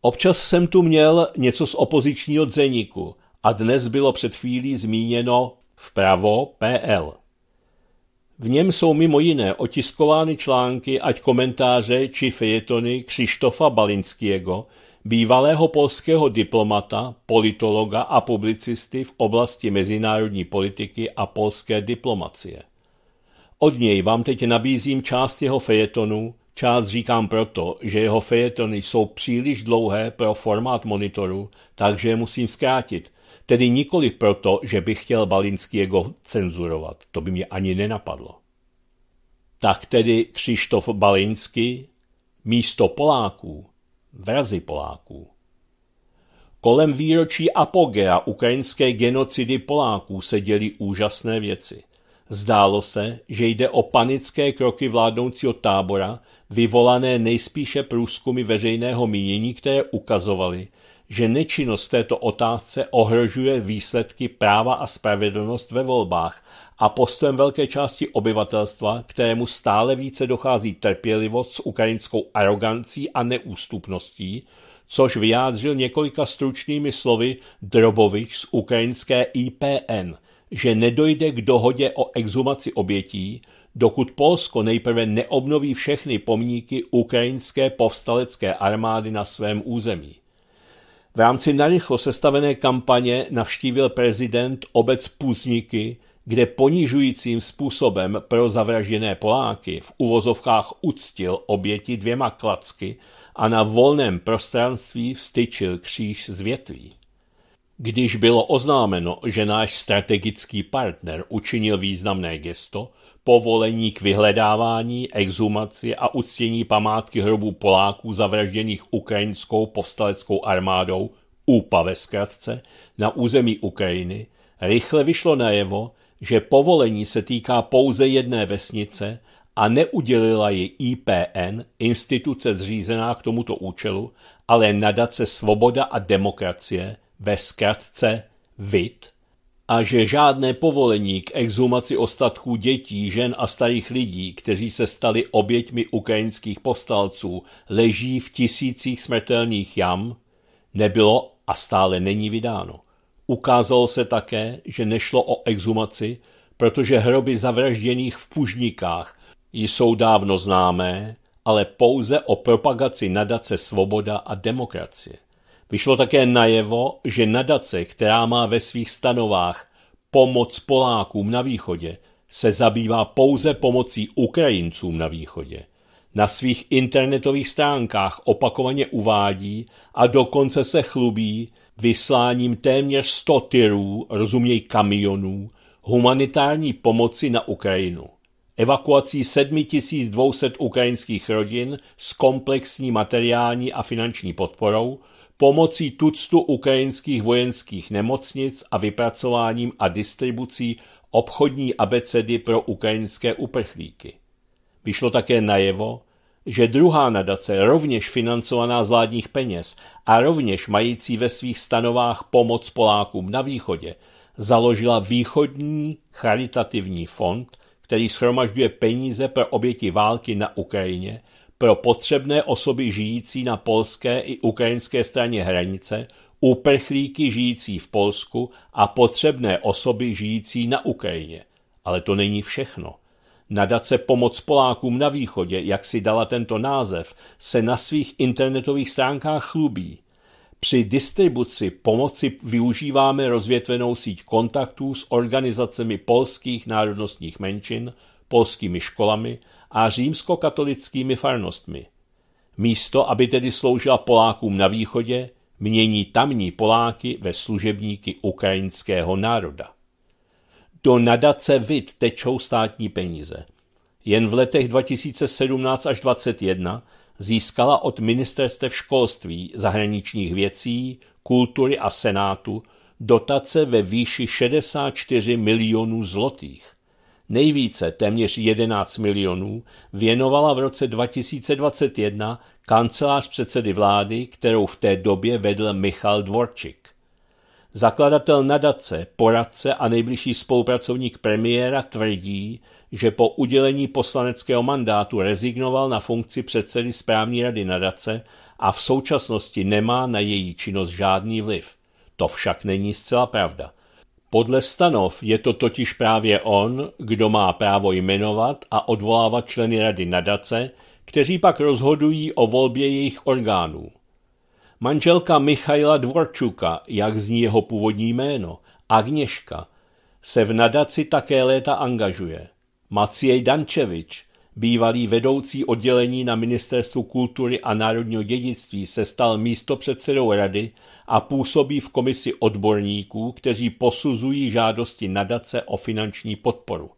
Speaker 1: Občas jsem tu měl něco z opozičního dzeníku a dnes bylo před chvílí zmíněno vpravo PL. V něm jsou mimo jiné otiskovány články ať komentáře či fejetony Křištofa Balinského, bývalého polského diplomata, politologa a publicisty v oblasti mezinárodní politiky a polské diplomacie. Od něj vám teď nabízím část jeho fejetonu, část říkám proto, že jeho fejetony jsou příliš dlouhé pro formát monitoru, takže je musím zkrátit, Tedy nikoli proto, že bych chtěl Balinského cenzurovat, to by mě ani nenapadlo. Tak tedy Křištof Balinský místo Poláků, vrazy Poláků. Kolem výročí apogea ukrajinské genocidy Poláků se děly úžasné věci. Zdálo se, že jde o panické kroky vládnoucího tábora, vyvolané nejspíše průzkumy veřejného mínění, které ukazovaly, že nečinnost této otázce ohrožuje výsledky práva a spravedlnost ve volbách a postojem velké části obyvatelstva, kterému stále více dochází trpělivost s ukrajinskou arogancí a neústupností, což vyjádřil několika stručnými slovy Drobovič z ukrajinské IPN, že nedojde k dohodě o exhumaci obětí, dokud Polsko nejprve neobnoví všechny pomníky ukrajinské povstalecké armády na svém území. V rámci narychlo sestavené kampaně navštívil prezident obec Puzniky, kde ponižujícím způsobem pro zavražděné Poláky v uvozovkách uctil oběti dvěma klacky a na volném prostranství vstyčil kříž z větví. Když bylo oznámeno, že náš strategický partner učinil významné gesto, povolení k vyhledávání, exhumaci a uctění památky hrobů Poláků zavražděných ukrajinskou povstaleckou armádou UPA ve zkratce, na území Ukrajiny, rychle vyšlo najevo, že povolení se týká pouze jedné vesnice a neudělila ji IPN, instituce zřízená k tomuto účelu, ale nadace Svoboda a demokracie ve zkratce VIT, a že žádné povolení k exhumaci ostatků dětí, žen a starých lidí, kteří se stali oběťmi ukrajinských postalců, leží v tisících smrtelných jam, nebylo a stále není vydáno. Ukázalo se také, že nešlo o exhumaci, protože hroby zavražděných v Pužníkách jsou dávno známé, ale pouze o propagaci nadace Svoboda a demokracie. Vyšlo také najevo, že nadace, která má ve svých stanovách pomoc Polákům na východě, se zabývá pouze pomocí Ukrajincům na východě. Na svých internetových stránkách opakovaně uvádí a dokonce se chlubí vysláním téměř 100 tyrů, rozuměj kamionů, humanitární pomoci na Ukrajinu. Evakuací 7200 ukrajinských rodin s komplexní materiální a finanční podporou – pomocí tuctu ukrajinských vojenských nemocnic a vypracováním a distribucí obchodní abecedy pro ukrajinské uprchlíky. Vyšlo také najevo, že druhá nadace, rovněž financovaná z vládních peněz a rovněž mající ve svých stanovách pomoc Polákům na východě, založila východní charitativní fond, který schromažďuje peníze pro oběti války na Ukrajině – pro potřebné osoby žijící na polské i ukrajinské straně hranice, uprchlíky žijící v Polsku a potřebné osoby žijící na Ukrajině. Ale to není všechno. Nadace Pomoc Polákům na východě, jak si dala tento název, se na svých internetových stránkách chlubí. Při distribuci pomoci využíváme rozvětvenou síť kontaktů s organizacemi polských národnostních menšin, polskými školami, a římskokatolickými farnostmi. Místo, aby tedy sloužila Polákům na východě, mění tamní Poláky ve služebníky ukrajinského národa. Do nadace VID tečou státní peníze. Jen v letech 2017 až 2021 získala od ministerstev školství, zahraničních věcí, kultury a senátu dotace ve výši 64 milionů zlotých. Nejvíce, téměř 11 milionů, věnovala v roce 2021 kancelář předsedy vlády, kterou v té době vedl Michal Dvorčik. Zakladatel nadace, poradce a nejbližší spolupracovník premiéra tvrdí, že po udělení poslaneckého mandátu rezignoval na funkci předsedy správní rady nadace a v současnosti nemá na její činnost žádný vliv. To však není zcela pravda. Podle stanov je to totiž právě on, kdo má právo jmenovat a odvolávat členy rady nadace, kteří pak rozhodují o volbě jejich orgánů. Manželka Michaila Dvorčuka, jak zní jeho původní jméno, Agněška, se v nadaci také léta angažuje. Maciej Dančevič, bývalý vedoucí oddělení na Ministerstvu kultury a národního dědictví, se stal místopředsedou rady a působí v komisi odborníků, kteří posuzují žádosti nadace o finanční podporu.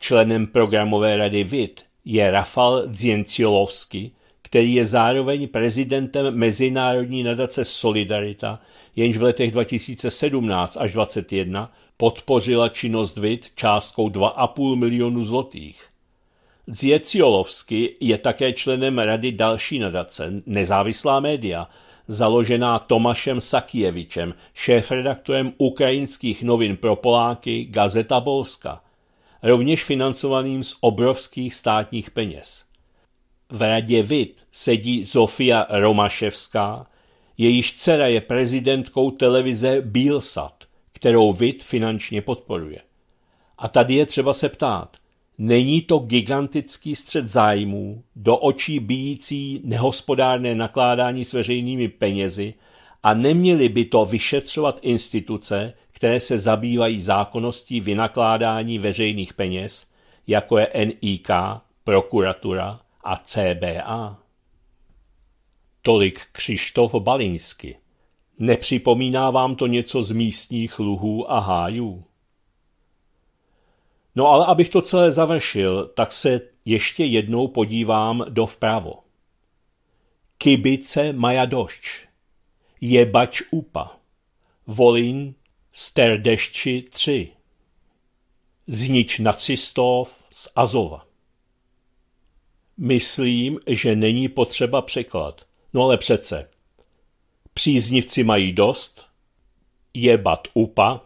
Speaker 1: Členem programové rady VIT je Rafal Dziencilovsky, který je zároveň prezidentem Mezinárodní nadace Solidarita, jenž v letech 2017 až 2021 podpořila činnost VIT částkou 2,5 milionu zlotých. Zieciolovsky je také členem rady další nadace, nezávislá média, založená Tomašem Sakijevičem, šéfredaktorem ukrajinských novin pro Poláky Gazeta Bolska, rovněž financovaným z obrovských státních peněz. V radě VIT sedí Zofia Romaševská, jejíž dcera je prezidentkou televize Bílsat, kterou VIT finančně podporuje. A tady je třeba se ptát, Není to gigantický střed zájmů, do očí bíjící nehospodárné nakládání s veřejnými penězi a neměly by to vyšetřovat instituce, které se zabývají zákonností vynakládání veřejných peněz, jako je NIK, prokuratura a CBA. Tolik Křištof Balinsky. Nepřipomíná vám to něco z místních luhů a hájů? No ale abych to celé završil, tak se ještě jednou podívám do vpravo. Kibice Majadošč, Jebač Upa, Volín, Sterdešči 3, Znič nacistov z Azova. Myslím, že není potřeba překlad, no ale přece. Příznivci mají dost, Jebat Upa,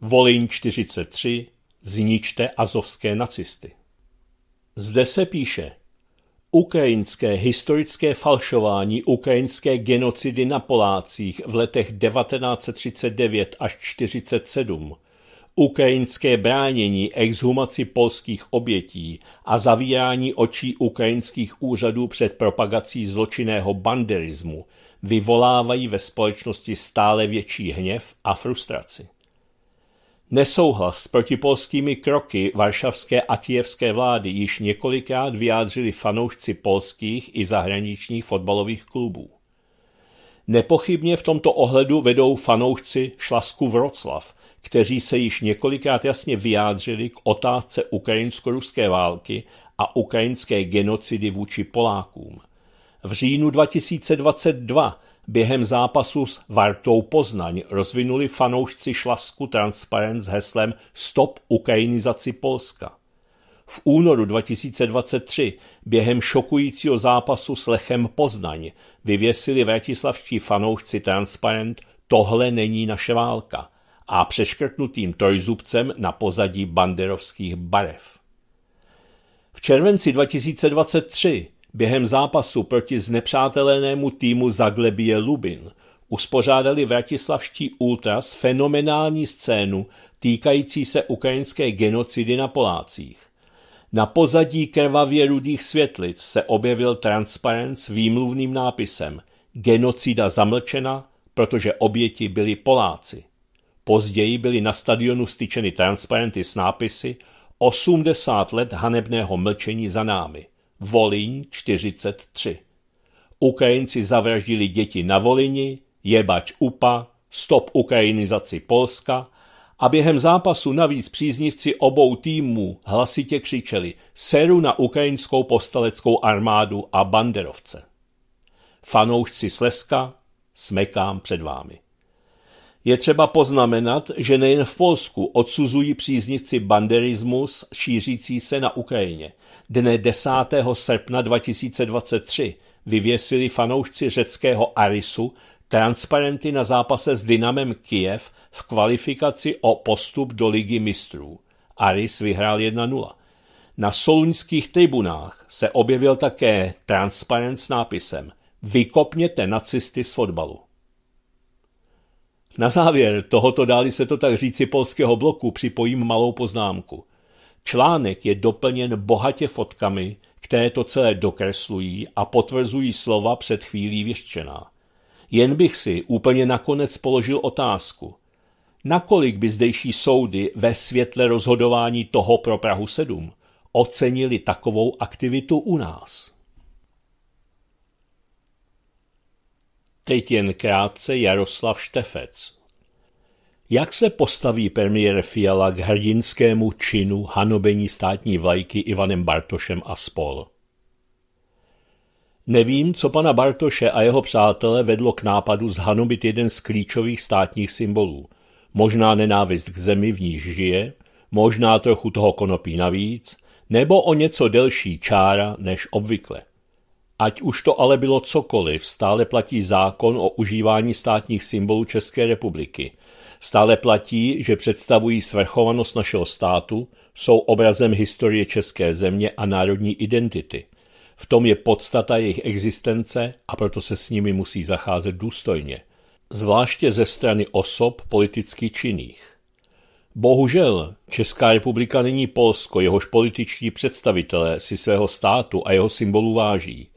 Speaker 1: Volín 43, Zničte azovské nacisty. Zde se píše Ukrajinské historické falšování ukrajinské genocidy na Polácích v letech 1939 až 1947 ukrajinské bránění exhumaci polských obětí a zavírání očí ukrajinských úřadů před propagací zločinného banderismu vyvolávají ve společnosti stále větší hněv a frustraci. Nesouhlas s protipolskými kroky varšavské a kijevské vlády již několikrát vyjádřili fanoušci polských i zahraničních fotbalových klubů. Nepochybně v tomto ohledu vedou fanoušci Šlasku Vroclav, kteří se již několikrát jasně vyjádřili k otázce ukrajinsko-ruské války a ukrajinské genocidy vůči Polákům. V říjnu 2022 během zápasu s Vartou Poznaň rozvinuli fanoušci šlasku transparent s heslem Stop ukrajinizaci Polska. V únoru 2023 během šokujícího zápasu s Lechem Poznaň vyvěsili vratislavští fanoušci transparent Tohle není naše válka a přeškrtnutým trojzubcem na pozadí banderovských barev. V červenci 2023 během zápasu proti znepřátelenému týmu Zaglebie Lubin uspořádali vratislavští Ultras fenomenální scénu týkající se ukrajinské genocidy na Polácích. Na pozadí krvavě rudých světlic se objevil transparent s výmluvným nápisem Genocida zamlčena, protože oběti byli Poláci. Později byly na stadionu styčeny transparenty s nápisy 80 let hanebného mlčení za námi. Volín 43. Ukrajinci zavraždili děti na Volini, jebač UPA, stop ukrajinizaci Polska a během zápasu navíc příznivci obou týmů hlasitě křičeli seru na ukrajinskou postaleckou armádu a banderovce. Fanoušci Sleska smekám před vámi. Je třeba poznamenat, že nejen v Polsku odsuzují příznivci banderismus šířící se na Ukrajině. Dne 10. srpna 2023 vyvěsili fanoušci řeckého Arisu transparenty na zápase s Dynamem Kiev v kvalifikaci o postup do ligy mistrů. Aris vyhrál 1-0. Na solunských tribunách se objevil také transparent s nápisem Vykopněte nacisty z fotbalu. Na závěr tohoto dáli se to tak říci polského bloku připojím malou poznámku. Článek je doplněn bohatě fotkami, které to celé dokreslují a potvrzují slova před chvílí věštěná. Jen bych si úplně nakonec položil otázku. Nakolik by zdejší soudy ve světle rozhodování toho pro Prahu 7 ocenili takovou aktivitu u nás? Teď jen krátce Jaroslav Štefec. Jak se postaví premiér Fiala k hrdinskému činu hanobení státní vlajky Ivanem Bartošem a spol? Nevím, co pana Bartoše a jeho přátelé vedlo k nápadu zhanobit jeden z klíčových státních symbolů. Možná nenávist k zemi, v níž žije, možná trochu toho konopí navíc, nebo o něco delší čára než obvykle. Ať už to ale bylo cokoliv, stále platí zákon o užívání státních symbolů České republiky. Stále platí, že představují svrchovanost našeho státu, jsou obrazem historie České země a národní identity. V tom je podstata jejich existence a proto se s nimi musí zacházet důstojně. Zvláště ze strany osob politicky činných. Bohužel, Česká republika není Polsko, jehož političtí představitelé si svého státu a jeho symbolu váží.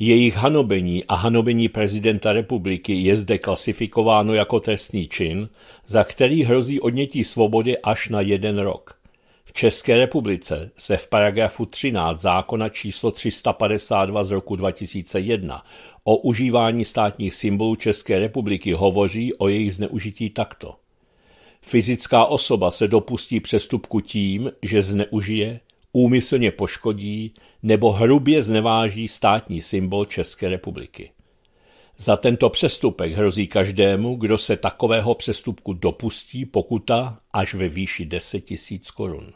Speaker 1: Jejich hanobení a hanobení prezidenta republiky je zde klasifikováno jako trestný čin, za který hrozí odnětí svobody až na jeden rok. V České republice se v paragrafu 13 zákona číslo 352 z roku 2001 o užívání státních symbolů České republiky hovoří o jejich zneužití takto. Fyzická osoba se dopustí přestupku tím, že zneužije, úmyslně poškodí nebo hrubě zneváží státní symbol České republiky. Za tento přestupek hrozí každému, kdo se takového přestupku dopustí, pokuta až ve výši 10 000 korun.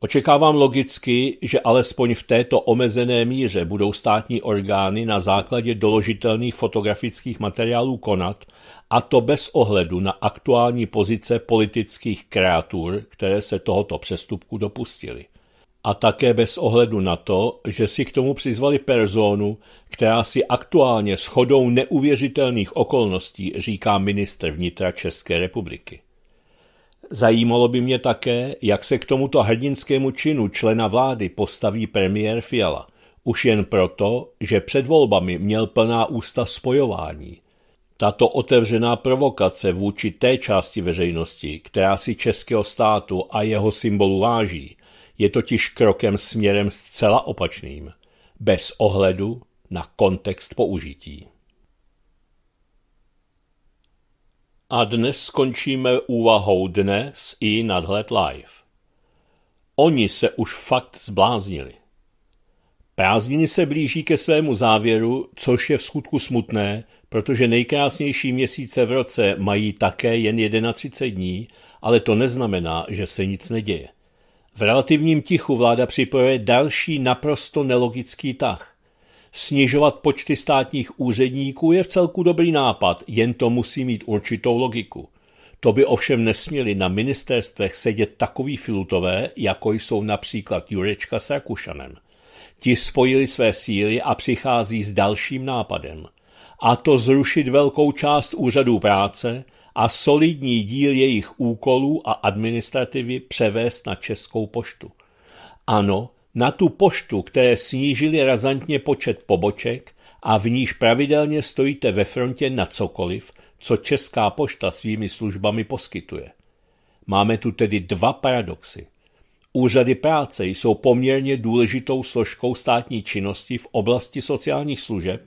Speaker 1: Očekávám logicky, že alespoň v této omezené míře budou státní orgány na základě doložitelných fotografických materiálů konat, a to bez ohledu na aktuální pozice politických kreatur, které se tohoto přestupku dopustily a také bez ohledu na to, že si k tomu přizvali personu, která si aktuálně shodou neuvěřitelných okolností říká ministr vnitra České republiky. Zajímalo by mě také, jak se k tomuto hrdinskému činu člena vlády postaví premiér Fiala, už jen proto, že před volbami měl plná ústa spojování. Tato otevřená provokace vůči té části veřejnosti, která si českého státu a jeho symbolu váží, je totiž krokem směrem zcela opačným, bez ohledu na kontext použití. A dnes skončíme úvahou dne s i nadhled live. Oni se už fakt zbláznili. Prázdniny se blíží ke svému závěru, což je v skutku smutné, protože nejkrásnější měsíce v roce mají také jen 31 dní, ale to neznamená, že se nic neděje. V relativním tichu vláda připojuje další naprosto nelogický tah. Snižovat počty státních úředníků je v celku dobrý nápad, jen to musí mít určitou logiku. To by ovšem nesměli na ministerstvech sedět takový filutové, jako jsou například Jurečka s Rakušanem. Ti spojili své síly a přichází s dalším nápadem. A to zrušit velkou část úřadů práce, a solidní díl jejich úkolů a administrativy převést na Českou poštu. Ano, na tu poštu, které snížili razantně počet poboček a v níž pravidelně stojíte ve frontě na cokoliv, co Česká pošta svými službami poskytuje. Máme tu tedy dva paradoxy. Úřady práce jsou poměrně důležitou složkou státní činnosti v oblasti sociálních služeb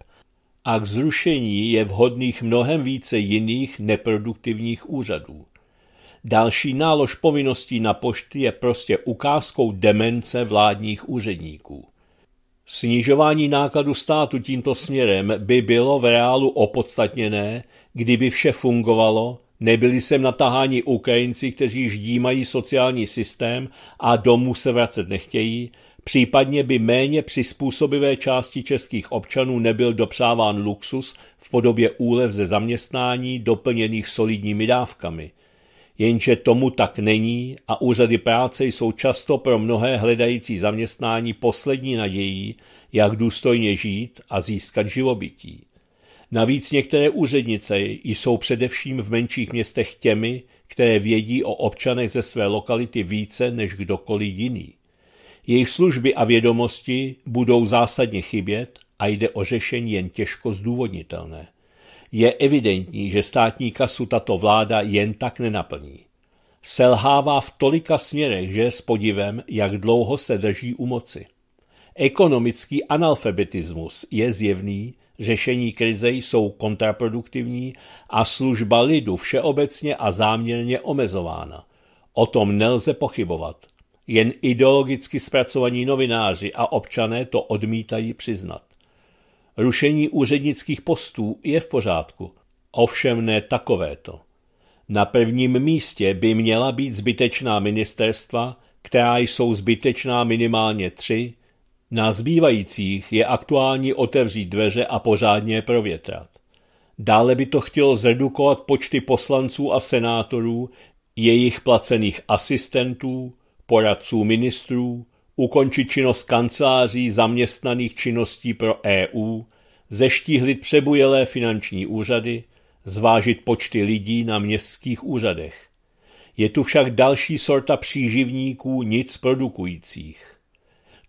Speaker 1: a k zrušení je vhodných mnohem více jiných neproduktivních úřadů. Další nálož povinností na pošty je prostě ukázkou demence vládních úředníků. Snižování nákladu státu tímto směrem by bylo v reálu opodstatněné, kdyby vše fungovalo, nebyli sem natáháni Ukrajinci, kteří ždímají sociální systém a domů se vracet nechtějí, Případně by méně přizpůsobivé části českých občanů nebyl dopřáván luxus v podobě úlev ze zaměstnání doplněných solidními dávkami. Jenže tomu tak není a úřady práce jsou často pro mnohé hledající zaměstnání poslední nadějí, jak důstojně žít a získat živobytí. Navíc některé úřednice jsou především v menších městech těmi, které vědí o občanech ze své lokality více než kdokoliv jiný. Jejich služby a vědomosti budou zásadně chybět a jde o řešení jen těžko zdůvodnitelné. Je evidentní, že státní kasu tato vláda jen tak nenaplní. Selhává v tolika směrech, že s podivem, jak dlouho se drží u moci. Ekonomický analfabetismus je zjevný, řešení krize jsou kontraproduktivní a služba lidu všeobecně a záměrně omezována. O tom nelze pochybovat. Jen ideologicky zpracovaní novináři a občané to odmítají přiznat. Rušení úřednických postů je v pořádku, ovšem ne takovéto. Na prvním místě by měla být zbytečná ministerstva, která jsou zbytečná minimálně tři, na zbývajících je aktuální otevřít dveře a pořádně je provětrat. Dále by to chtělo zredukovat počty poslanců a senátorů, jejich placených asistentů, poradců ministrů, ukončit činnost kanceláří zaměstnaných činností pro EU, zeštíhlit přebujelé finanční úřady, zvážit počty lidí na městských úřadech. Je tu však další sorta příživníků nic produkujících.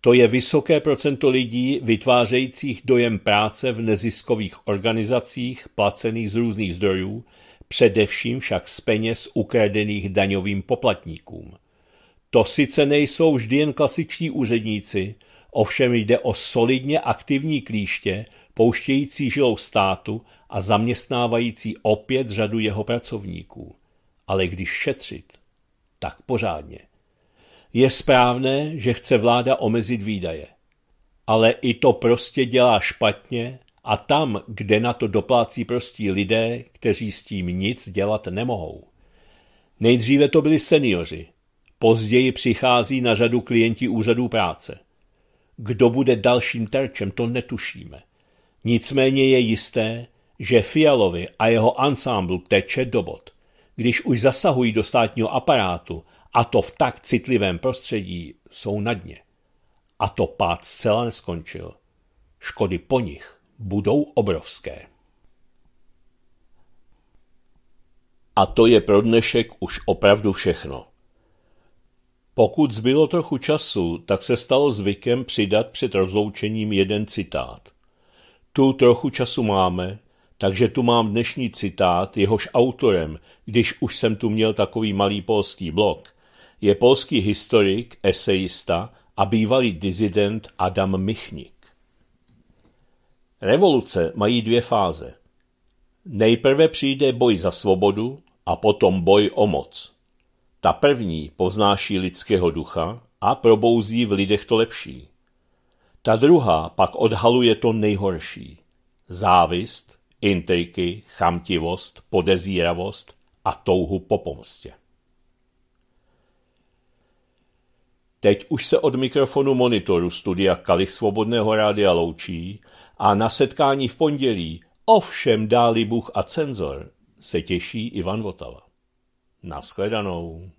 Speaker 1: To je vysoké procento lidí vytvářejících dojem práce v neziskových organizacích placených z různých zdrojů, především však z peněz ukradených daňovým poplatníkům. To sice nejsou vždy jen klasiční úředníci, ovšem jde o solidně aktivní klíště, pouštějící žilou státu a zaměstnávající opět řadu jeho pracovníků. Ale když šetřit, tak pořádně. Je správné, že chce vláda omezit výdaje. Ale i to prostě dělá špatně a tam, kde na to doplácí prostí lidé, kteří s tím nic dělat nemohou. Nejdříve to byli seniori, Později přichází na řadu klienti úřadů práce. Kdo bude dalším terčem, to netušíme. Nicméně je jisté, že Fialovi a jeho ansámblu teče do bod. Když už zasahují do státního aparátu, a to v tak citlivém prostředí, jsou na dně. A to pád zcela neskončil. Škody po nich budou obrovské. A to je pro dnešek už opravdu všechno. Pokud zbylo trochu času, tak se stalo zvykem přidat před rozloučením jeden citát. Tu trochu času máme, takže tu mám dnešní citát, jehož autorem, když už jsem tu měl takový malý polský blok, je polský historik, esejista a bývalý dizident Adam Michnik. Revoluce mají dvě fáze. Nejprve přijde boj za svobodu a potom boj o moc. Ta první poznáší lidského ducha a probouzí v lidech to lepší. Ta druhá pak odhaluje to nejhorší. Závist, intriky, chamtivost, podezíravost a touhu po pomstě. Teď už se od mikrofonu monitoru studia Kalich Svobodného rádia loučí a na setkání v pondělí ovšem dáli Bůh a cenzor se těší Ivan Votava. Naschledanou.